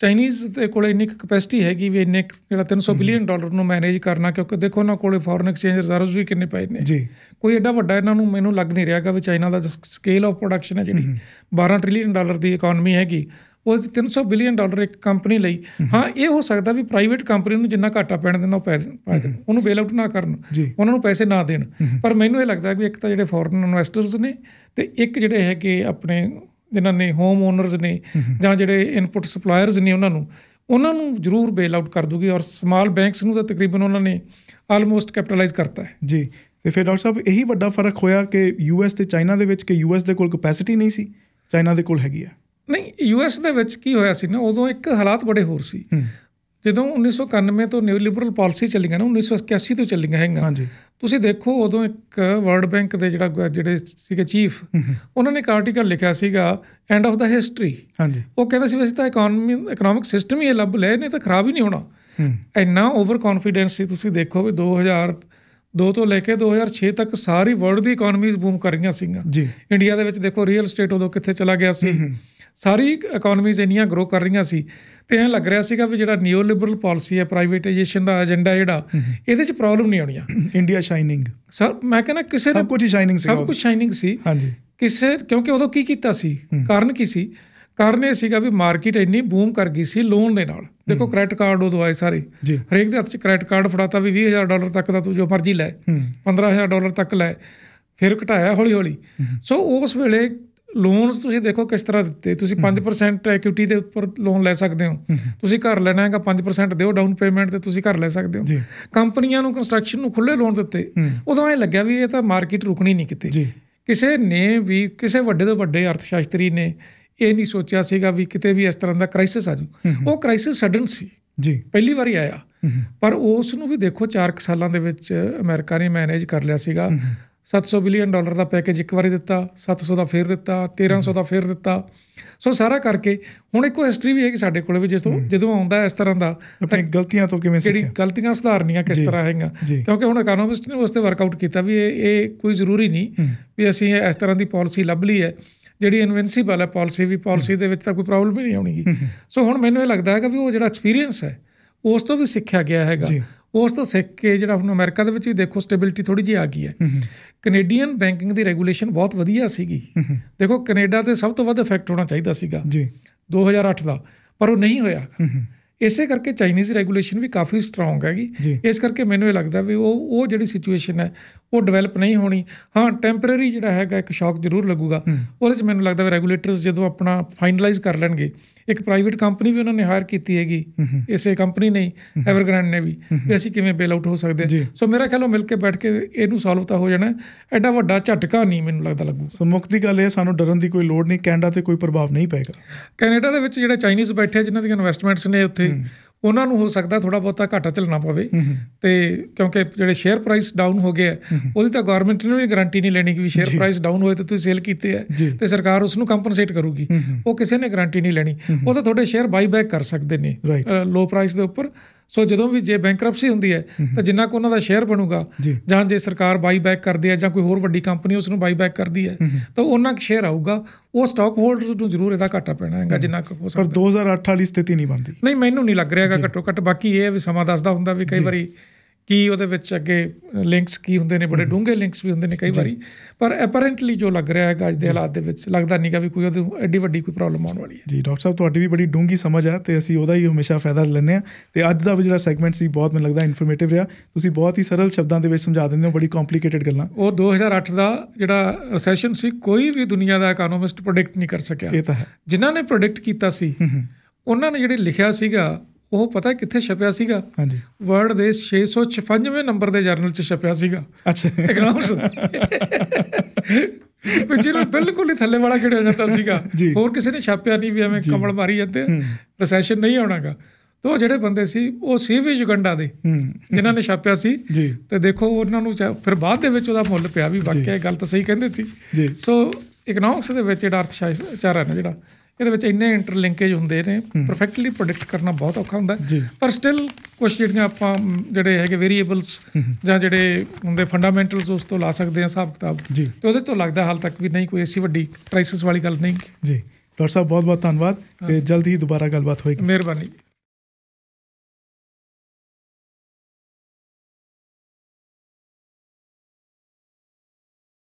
Speaker 2: ਚਾਈਨੀਜ਼ ਦੇ ਕੋਲ ਇੰਨੀ ਕਪੈਸਿਟੀ ਹੈਗੀ ਵੀ ਇੰਨੇ ਜਿਹੜਾ 300 ਬਿਲੀਅਨ ਡਾਲਰ ਨੂੰ ਮੈਨੇਜ ਕਰਨਾ ਕਿਉਂਕਿ ਦੇਖੋ ਉਹਨਾਂ ਕੋਲੇ ਫੋਰਨ ਐਕਸਚੇਂਜ ਰਿਜ਼ਰਵਸ ਵੀ ਕਿੰਨੇ ਪਏ ਨੇ ਜੀ ਕੋਈ ਐਡਾ ਵੱਡਾ ਇਹਨਾਂ ਨੂੰ ਮੈਨੂੰ ਲੱਗ ਨਹੀਂ ਰਿਹਾਗਾ ਵੀ ਚਾਈਨਾ ਦਾ ਸਕੇਲ ਆਫ ਪ੍ਰੋਡਕਸ਼ਨ ਹੈ ਜਿਹੜੀ 12 ਟ੍ਰਿਲੀਅਨ ਡਾਲਰ ਦੀ ਇਕਨੋਮੀ ਹੈਗੀ ਉਹ 300 ਬਿਲੀਅਨ ਡਾਲਰ ਇੱਕ ਕੰਪਨੀ ਲਈ ਹਾਂ ਇਹ ਹੋ ਸਕਦਾ ਵੀ ਪ੍ਰਾਈਵੇਟ ਕੰਪਨੀ ਨੂੰ ਜਿੰਨਾ ਘਾਟਾ ਪੈਣ ਦੇਣਾ ਉਹ ਪੈ ਜਾਣ ਉਹਨੂੰ ਬੇਲ ਆਊਟ ਨਾ ਕਰਨ ਉਹਨਾਂ ਨੂੰ ਪੈਸੇ ਨਾ ਦੇਣ ਪਰ ਮੈਨੂੰ ਇਹ ਲੱਗਦਾ ਵੀ ਇੱਕ ਤਾਂ ਜਿਹੜੇ ਫੋਰਨ ਇਨਵੈਸਟਰਸ ਨੇ ਤੇ ਇੱਕ ਜਿਹੜੇ ਹੈਗੇ ਆਪਣੇ ਜਿਨ੍ਹਾਂ ਨੇ ਹੋਮ ਓਨਰਸ ਨੇ ਜਾਂ ਜਿਹੜੇ ਇਨਪੁਟ ਸਪਲਾਇਰਸ ਨੇ ਉਹਨਾਂ ਨੂੰ ਉਹਨਾਂ ਨੂੰ ਜ਼ਰੂਰ ਬੇਲ ਆਊਟ ਕਰ ਦੂਗੀ ਔਰ ਸਮਾਲ ਬੈਂਕਸ ਨੂੰ ਤਾਂ ਤਕਰੀਬਨ ਉਹਨਾਂ ਨੇ ਆਲਮੋਸਟ ਕੈਪਟਲਾਈਜ਼ ਕਰਤਾ ਹੈ ਜੀ
Speaker 1: ਤੇ ਫਿਰ ਡਾਕਟਰ ਸਾਹਿਬ ਇਹੀ ਵੱਡਾ ਫਰਕ ਹੋਇਆ ਕਿ ਯੂਐਸ ਤੇ ਚਾਈਨਾ ਦੇ ਵਿੱਚ ਕਿ ਯੂਐਸ ਦੇ ਕੋਲ ਕਪੈਸਿਟੀ ਨਹੀਂ ਸੀ ਚਾਈਨਾ ਦੇ ਕੋਲ ਹੈਗੀ ਆ
Speaker 2: ਨਹੀਂ ਯੂਐਸ ਦੇ ਵਿੱਚ ਕੀ ਹੋਇਆ ਸੀ ਨਾ ਉਦੋਂ ਇੱਕ ਹਾਲਾਤ ਬੜੇ ਹੋਰ ਸੀ ਜਦੋਂ 1991 ਤੋਂ ਨਿਊ ਲਿਬਰਲ ਪਾਲਿਸੀ ਚੱਲੀਆਂ ਨਾ 1981 ਤੋਂ ਚੱਲੀਆਂ ਹੈਗਾ ਹਾਂਜੀ ਤੁਸੀਂ ਦੇਖੋ ਉਦੋਂ ਇੱਕ ਵਰਲਡ ਬੈਂਕ ਦੇ ਜਿਹੜਾ ਜਿਹੜੇ ਸੀਗੇ ਚੀਫ ਉਹਨਾਂ ਨੇ ਇੱਕ ਆਰਟੀਕਲ ਲਿਖਿਆ ਸੀਗਾ ਐਂਡ ਆਫ ਦਾ ਹਿਸਟਰੀ ਹਾਂਜੀ ਉਹ ਕਹਿੰਦਾ ਸੀ ਵੈਸੇ ਤਾਂ ਇਕਨੋਮੀ ਇਕਨੋਮਿਕ ਸਿਸਟਮ ਹੀ ਇਹ ਲੱਭ ਲੈ ਨਹੀਂ ਤਾਂ ਖਰਾਬ ਹੀ ਨਹੀਂ ਹੋਣਾ ਇੰਨਾ ਓਵਰ ਕੌਨਫੀਡੈਂਸ ਸੀ ਤੁਸੀਂ ਦੇਖੋ ਵੀ 2000 2 ਤੋਂ ਲੈ ਕੇ 2006 ਤੱਕ ਸਾਰੀ ਵਰਲਡ ਦੀ ਇਕਨੋਮੀਜ਼ ਬੂਮ ਕਰ ਰਹੀਆਂ ਸੀਗਾ ਜੀ ਇੰਡੀਆ ਦੇ ਵਿੱਚ ਦੇਖੋ ਰੀਅਲ ਸਟੇਟ ਉਦੋਂ ਕਿੱਥੇ ਚਲਾ ਗਿਆ ਸੀ ਸਾਰੀ ਇਕਨੋਮੀਜ਼ ਇੰਨੀਆਂ ਗਰੋ ਕਰ ਰਹੀਆਂ ਸੀ ਤੇ ਐ ਲੱਗ ਰਿਹਾ ਸੀਗਾ ਵੀ ਜਿਹੜਾ ਨਿਓ ਲਿਬਰਲ ਪਾਲਿਸੀ ਹੈ ਪ੍ਰਾਈਵੇਟਾਈਜੇਸ਼ਨ ਦਾ ਏਜੰਡਾ ਜਿਹੜਾ ਇਹਦੇ ਚ ਪ੍ਰੋਬਲਮ ਨਹੀਂ ਆਉਣੀਆਂ ਇੰਡੀਆ ਸ਼ਾਈਨਿੰਗ ਸਰ ਮੈਂ ਕਹਿੰਦਾ ਕਿਸੇ ਨੇ ਸਭ ਕੁਝ ਸ਼ਾਈਨਿੰਗ ਸੀ ਸਭ ਕੁਝ ਸ਼ਾਈਨਿੰਗ ਸੀ ਹਾਂਜੀ ਕਿਸੇ ਕਿਉਂਕਿ ਉਦੋਂ ਕੀ ਕੀਤਾ ਸੀ ਕਾਰਨ ਕੀ ਸੀ ਕਾਰਨ ਇਹ ਸੀਗਾ ਵੀ ਮਾਰਕੀਟ ਇੰਨੀ ਬੂਮ ਕਰ ਗਈ ਸੀ ਲੋਨ ਦੇ ਨਾਲ ਦੇਖੋ ਕ੍ਰੈਡਿਟ ਕਾਰਡ ਉਹ ਦਵਾਏ ਸਾਰੇ ਹਰੇਕ ਦੇ ਹੱਥ 'ਚ ਕ੍ਰੈਡਿਟ ਕਾਰਡ ਫੜਾਤਾ ਵੀ 20000 ਡਾਲਰ ਤੱਕ ਦਾ ਤੂੰ ਜੋ ਮਰਜ਼ੀ ਲੈ 15000 ਡਾਲਰ ਤੱਕ ਲੈ ਫਿਰ ਘਟਾਇਆ ਹੌਲੀ ਹੌਲੀ ਸੋ ਉਸ ਵੇਲੇ ਲੋਨਸ ਤੁਸੀਂ ਦੇਖੋ ਕਿਸ ਤਰ੍ਹਾਂ ਦਿੱਤੇ ਤੁਸੀਂ 5% ਇਕਵਿਟੀ ਦੇ ਉੱਪਰ ਲੋਨ ਲੈ ਸਕਦੇ ਹੋ ਤੁਸੀਂ ਘਰ ਲੈਣਾ ਹੈਗਾ 5% ਦਿਓ ਡਾਊਨ ਪੇਮੈਂਟ ਤੇ ਤੁਸੀਂ ਘਰ ਲੈ ਸਕਦੇ ਹੋ ਕੰਪਨੀਆਂ ਨੂੰ ਕੰਸਟਰਕਸ਼ਨ ਨੂੰ ਖੁੱਲੇ ਲੋਨ ਦਿੱਤੇ ਉਦੋਂ ਐ ਲੱਗਿਆ ਵੀ ਇਹ ਤਾਂ ਮਾਰਕੀਟ ਰੁਕਣੀ ਨਹੀਂ ਕਿਤੇ ਕਿਸੇ ਨੇ ਵੀ ਕਿਸੇ ਵੱਡੇ ਤੋਂ ਵੱਡੇ ਅਰਥਸ਼ਾਸਤਰੀ ਨੇ ਇਹ ਨਹੀਂ ਸੋਚਿਆ ਸੀਗਾ ਵੀ ਕਿਤੇ ਵੀ ਇਸ ਤਰ੍ਹਾਂ ਦਾ ਕ੍ਰਾਈਸਿਸ ਆ ਜੂ ਉਹ ਕ੍ਰਾਈਸਿਸ ਸਡਨ ਸੀ ਜੀ ਪਹਿਲੀ ਵਾਰੀ ਆਇਆ ਪਰ ਉਸ ਨੂੰ ਵੀ ਦੇਖੋ 4 ਸਾਲਾਂ ਦੇ ਵਿੱਚ ਅਮਰੀਕਾ ਨੇ ਮੈਨੇਜ ਕਰ ਲਿਆ ਸੀਗਾ 700 ਬਿਲੀਅਨ ਡਾਲਰ ਦਾ ਪੈਕੇਜ ਇੱਕ ਵਾਰੀ ਦਿੱਤਾ 700 ਦਾ ਫੇਰ ਦਿੱਤਾ 1300 ਦਾ ਫੇਰ ਦਿੱਤਾ ਸੋ ਸਾਰਾ ਕਰਕੇ ਹੁਣ ਇੱਕੋ ਹਿਸਟਰੀ ਵੀ ਹੈ ਕਿ ਸਾਡੇ ਕੋਲੇ ਵੀ ਤੋਂ ਜਦੋਂ ਆਉਂਦਾ ਇਸ ਤਰ੍ਹਾਂ ਦਾ ਆਪਣੀ ਗਲਤੀਆਂ ਤੋਂ ਕਿਵੇਂ ਸਿੱਖਿਆ ਜਿਹੜੀ ਗਲਤੀਆਂ ਸੁਧਾਰਨੀਆਂ ਕਿਸ ਤਰ੍ਹਾਂ ਹੈਗਾ ਕਿਉਂਕਿ ਹੁਣ ਇਕਨੋਮਿਸਟ ਨੇ ਉਸ ਤੇ ਵਰਕਆਊਟ ਕੀਤਾ ਵੀ ਇਹ ਇਹ ਕੋਈ ਜ਼ਰੂਰੀ ਨਹੀਂ ਵੀ ਅਸੀਂ ਇਸ ਤਰ੍ਹਾਂ ਦੀ ਪਾਲਿਸੀ ਲੱਭ ਲਈ ਹੈ ਜਿਹੜੀ ਇਨਵੈਂਸੀਬਲ ਹੈ ਪਾਲਿਸੀ ਵੀ ਪਾਲਿਸੀ ਦੇ ਵਿੱਚ ਤਾਂ ਕੋਈ ਪ੍ਰੋਬਲਮ ਹੀ ਨਹੀਂ ਆਉਣੀਗੀ ਸੋ ਹੁਣ ਮੈਨੂੰ ਇਹ ਲੱਗਦਾ ਹੈਗਾ ਵੀ ਉਹ ਜਿਹੜਾ ਐਕਸਪੀਰੀਅੰਸ ਹੈ ਉਸ ਤੋਂ ਵੀ ਸਿੱਖਿਆ ਗਿਆ ਹੈਗਾ ਉਸ ਤੋਂ ਸਿੱਖ ਕੇ ਜਿਹੜਾ ਹੁਣ ਅਮਰੀਕਾ ਦੇ ਵਿੱਚ ਵੀ ਦੇਖੋ ਸਟੇਬਿਲਟੀ ਥੋੜੀ ਜਿਹੀ ਆ ਗਈ ਹੈ ਕੈਨੇਡੀਅਨ ਬੈਂਕਿੰਗ ਦੀ ਰੈਗੂਲੇਸ਼ਨ ਬਹੁਤ ਵਧੀਆ ਸੀਗੀ ਦੇਖੋ ਕੈਨੇਡਾ ਤੇ ਸਭ ਤੋਂ ਵੱਧ ਇਫੈਕਟ ਹੋਣਾ ਚਾਹੀਦਾ ਸੀਗਾ ਜੀ 2008 ਦਾ ਪਰ ਉਹ ਨਹੀਂ ਹੋਇਆ ਇਸੇ ਕਰਕੇ ਚਾਈਨੀਜ਼ ਰੈਗੂਲੇਸ਼ਨ ਵੀ ਕਾਫੀ ਸਟਰੋਂਗ ਹੈਗੀ ਇਸ ਕਰਕੇ ਮੈਨੂੰ ਇਹ ਲੱਗਦਾ ਵੀ ਉਹ ਉਹ ਜਿਹੜੀ ਸਿਚੁਏਸ਼ਨ ਹੈ ਉਹ ਡਿਵੈਲਪ ਨਹੀਂ ਹੋਣੀ ਹਾਂ ਟੈਂਪਰੇਰੀ ਜਿਹੜਾ ਹੈਗਾ ਇੱਕ ਸ਼ੌਕ ਜ਼ਰੂਰ ਲੱਗੂਗਾ ਉਹਦੇ ਵਿੱਚ ਮੈਨੂੰ ਲੱਗਦਾ ਵੀ ਰੈਗੂਲੇਟਰਸ ਜਦੋਂ ਆਪਣਾ ਫਾਈਨਲਾਈਜ਼ ਕਰ ਲੈਣਗੇ ਇੱਕ ਪ੍ਰਾਈਵੇਟ ਕੰਪਨੀ ਵੀ ਉਹਨਾਂ ਨੇ ਹਾਇਰ ਕੀਤੀ ਹੈਗੀ ਇਸੇ ਕੰਪਨੀ ਨੇ ਐਵਰਗ੍ਰੈਂਡ ਨੇ ਵੀ ਵੀ ਅਸੀਂ ਕਿਵੇਂ ਬੇਲ ਆਊਟ ਹੋ ਸਕਦੇ ਸੋ ਮੇਰਾ ਖਿਆਲ ਉਹ ਮਿਲ ਕੇ ਬੈਠ ਕੇ ਇਹਨੂੰ ਸੋਲਵ ਤਾਂ ਹੋ ਜਾਣਾ ਐਡਾ ਵੱਡਾ ਝਟਕਾ ਨਹੀਂ ਮੈਨੂੰ ਲੱਗਦਾ ਲੱਗੂ ਸੋ ਮੁੱਖ ਦੀ ਗੱਲ ਇਹ ਸਾਨੂੰ ਡਰਨ ਦੀ ਕੋਈ ਲੋੜ ਨਹੀਂ ਕੈਨੇਡਾ ਤੇ ਕੋਈ ਪ੍ਰਭਾਵ ਨਹੀਂ ਪਏਗਾ ਕੈਨੇਡਾ ਦੇ ਵਿੱਚ ਜਿਹੜੇ ਚਾਈਨੀਜ਼ ਬੈਠੇ ਜਿਨ੍ਹਾਂ ਦੀਆਂ ਇਨਵੈਸਟਮੈਂਟਸ ਨੇ ਉੱਥੇ ਉਹਨਾਂ ਨੂੰ ਹੋ ਸਕਦਾ ਥੋੜਾ ਬਹੁਤਾ ਘਾਟਾ ਚੱਲਣਾ ਪਵੇ ਤੇ ਕਿਉਂਕਿ ਜਿਹੜੇ ਸ਼ੇਅਰ ਪ੍ਰਾਈਸ ਡਾਊਨ ਹੋ ਗਏ ਉਹਦੀ ਤਾਂ ਗਵਰਨਮੈਂਟ ਨੇ ਵੀ ਗਾਰੰਟੀ ਨਹੀਂ ਲੈਣੀ ਕਿ ਵੀ ਸ਼ੇਅਰ ਪ੍ਰਾਈਸ ਡਾਊਨ ਹੋਏ ਤਾਂ ਤੁਸੀਂ ਸੇਲ ਕੀਤੇ ਹੈ ਤੇ ਸਰਕਾਰ ਉਸ ਨੂੰ ਕੰਪਨਸੇਟ ਕਰੂਗੀ ਉਹ ਕਿਸੇ ਨੇ ਗਾਰੰਟੀ ਨਹੀਂ ਲੈਣੀ ਉਹ ਤਾਂ ਤੁਹਾਡੇ ਸ਼ੇਅਰ ਬਾਈ ਬੈਕ ਕਰ ਸਕਦੇ ਨੇ ਲੋ ਪ੍ਰਾਈਸ ਦੇ ਉੱਪਰ ਸੋ ਜਦੋਂ ਵੀ ਜੇ ਬੈਂਕਰਪਸੀ ਹੁੰਦੀ ਹੈ ਤਾਂ ਜਿੰਨਾ ਕੋ ਉਹਨਾਂ ਦਾ ਸ਼ੇਅਰ ਬਣੂਗਾ ਜਾਂ ਜੇ ਸਰਕਾਰ ਬਾਈਬੈਕ ਕਰਦੀ ਹੈ ਜਾਂ ਕੋਈ ਹੋਰ ਵੱਡੀ ਕੰਪਨੀ ਉਸ ਨੂੰ ਬਾਈਬੈਕ ਕਰਦੀ ਹੈ ਤਾਂ ਉਹਨਾਂ ਕ ਸ਼ੇਅਰ ਆਊਗਾ ਉਹ ਸਟਾਕ ਹੋਲਡਰਸ ਨੂੰ ਜ਼ਰੂਰ ਇਹਦਾ ਘਾਟਾ ਪੈਣਾ ਹੈਗਾ ਜਿੰਨਾ ਕੋ ਹੋ ਸਕਦਾ ਪਰ 2008 ਵਾਲੀ ਸਥਿਤੀ ਨਹੀਂ ਬਣਦੀ ਨਹੀਂ ਮੈਨੂੰ ਨਹੀਂ ਲੱਗ ਹੈਗਾ ਘੱਟੋ ਘੱਟ ਬਾਕੀ ਇਹ ਹੈ ਵੀ ਸਮਾਂ ਦੱਸਦਾ ਹੁੰਦਾ ਵੀ ਕਈ ਵਾਰੀ ਕੀ ਉਹਦੇ ਵਿੱਚ ਅੱਗੇ ਲਿੰਕਸ ਕੀ ਹੁੰਦੇ ਨੇ ਬੜੇ ਡੂੰਘੇ ਲਿੰਕਸ ਵੀ ਹੁੰਦੇ ਨੇ ਕਈ ਵਾਰੀ ਪਰ ਅਪੈਰੈਂਟਲੀ ਜੋ ਲੱਗ ਰਿਹਾ ਹੈ ਅੱਜ ਦੇ ਹਾਲਾਤ ਦੇ ਵਿੱਚ ਲੱਗਦਾ ਨਹੀਂਗਾ ਵੀ ਕੋਈ ਉਹਦੇ ਐਡੀ ਵੱਡੀ ਕੋਈ ਪ੍ਰੋਬਲਮ ਆਉਣ ਵਾਲੀ ਹੈ
Speaker 1: ਜੀ ਡਾਕਟਰ ਸਾਹਿਬ ਤੁਹਾਡੀ ਵੀ ਬੜੀ ਡੂੰਗੀ ਸਮਝ ਆ ਤੇ ਅਸੀਂ ਉਹਦਾ ਹੀ ਹਮੇਸ਼ਾ ਫਾਇਦਾ ਲੈਂਦੇ ਆ ਤੇ ਅੱਜ ਦਾ ਵੀ ਜਿਹੜਾ ਸੈਗਮੈਂਟ ਸੀ ਬਹੁਤ ਮੈਨੂੰ ਲੱਗਦਾ ਇਨਫੋਰਮੇਟਿਵ ਰਿਹਾ ਤੁਸੀਂ ਬਹੁਤ ਹੀ ਸਰਲ ਸ਼ਬਦਾਂ ਦੇ ਵਿੱਚ ਸਮਝਾ ਦਿੰਦੇ ਹੋ ਬੜੀ ਕੰਪਲਿਕੇਟਿਡ ਗੱਲਾਂ
Speaker 2: ਉਹ 2008 ਦਾ ਜਿਹੜਾ ਰੈਸੈਸ਼ਨ ਸੀ ਕੋਈ ਵੀ ਦੁਨੀਆ ਦਾ ਇਕਨੋਮਿਸਟ ਪ੍ਰੈਡਿਕਟ ਨਹੀਂ ਕਰ ਸਕਿਆ ਇਹ ਤਾਂ ਹੈ ਜਿਨ੍ਹਾਂ ਨੇ ਪ੍ਰੈਡਿਕਟ ਕੀਤਾ ਸੀ ਉਹਨਾਂ ਨੇ ਜਿਹੜੇ ਲਿਖਿਆ ਸੀਗਾ ਉਹ ਪਤਾ ਕਿੱਥੇ ਛਪਿਆ ਸੀਗਾ ਹਾਂਜੀ ਵਰਡ ਦੇ 656ਵੇਂ ਨੰਬਰ ਦੇ ਜਰਨਲ 'ਚ ਛਪਿਆ ਸੀਗਾ ਅੱਛਾ ਇਕਨੋਮਿਕਸ ਵੀ ਜਿਹਨੂੰ ਬਿਲਕੁਲ ਹੀ ਥੱਲੇ ਵਾਲਾ ਕਿਹੜਾ ਜਾਂਦਾ ਸੀਗਾ ਹੋਰ ਕਿਸੇ ਨੇ ਛਾਪਿਆ ਨਹੀਂ ਵੀ ਐਵੇਂ ਕਮਲ ਮਾਰੀ ਜਾਂਦੇ ਰੈਸੈਸ਼ਨ ਨਹੀਂ ਆਉਣਾਗਾ ਤੋ ਜਿਹੜੇ ਬੰਦੇ ਸੀ ਉਹ ਸੀ ਵੀ ਯੁਗੰਡਾ ਦੇ ਜਿਨ੍ਹਾਂ ਨੇ ਛਾਪਿਆ ਸੀ ਤੇ ਦੇਖੋ ਉਹਨਾਂ ਨੂੰ ਫਿਰ ਬਾਅਦ ਦੇ ਵਿੱਚ ਉਹਦਾ ਮੁੱਲ ਪਿਆ ਵੀ ਵਾਕਿਆ ਇਹ ਗੱਲ ਤਾਂ ਸਹੀ ਕਹਿੰਦੇ ਸੀ ਸੋ ਇਕਨੋਮਿਕਸ ਦੇ ਵਿੱਚ ਜਿਹੜਾ ਅਰਥ ਚਾਰਾ ਹੈ ਨਾ ਜਿਹੜਾ ਇਹਦੇ ਵਿੱਚ ਇੰਨੇ ਇੰਟਰਲਿੰਕੇਜ ਹੁੰਦੇ ਨੇ ਪਰਫੈਕਟਲੀ ਪ੍ਰੈਡਿਕਟ ਕਰਨਾ ਬਹੁਤ ਔਖਾ ਹੁੰਦਾ ਪਰ ਸਟਿਲ ਕੁਝ ਜਿਹੜੀਆਂ ਆਪਾਂ ਜਿਹੜੇ ਹੈਗੇ ਵੇਰੀਏਬਲਸ ਜਾਂ ਜਿਹੜੇ ਹੁੰਦੇ ਫੰਡਾਮੈਂਟਲਸ ਉਸ ਤੋਂ ਲਾ ਸਕਦੇ ਆ ਹਿਸਾਬ ਕਿਤਾਬ ਤੇ ਉਹਦੇ ਤੋਂ ਲੱਗਦਾ ਹਾਲ ਤੱਕ ਵੀ ਨਹੀਂ ਕੋਈ ਐਸੀ ਵੱਡੀ ਕ੍ਰਾਈਸਿਸ ਵਾਲੀ ਗੱਲ ਨਹੀਂ
Speaker 1: ਜੀ ਡਾਕਟਰ ਸਾਹਿਬ ਬਹੁਤ ਬਹੁਤ ਧੰਨਵਾਦ ਤੇ ਜਲਦੀ ਹੀ ਦੁਬਾਰਾ ਗੱਲਬਾਤ ਹੋਏਗੀ
Speaker 2: ਮਿਹਰਬਾਨੀ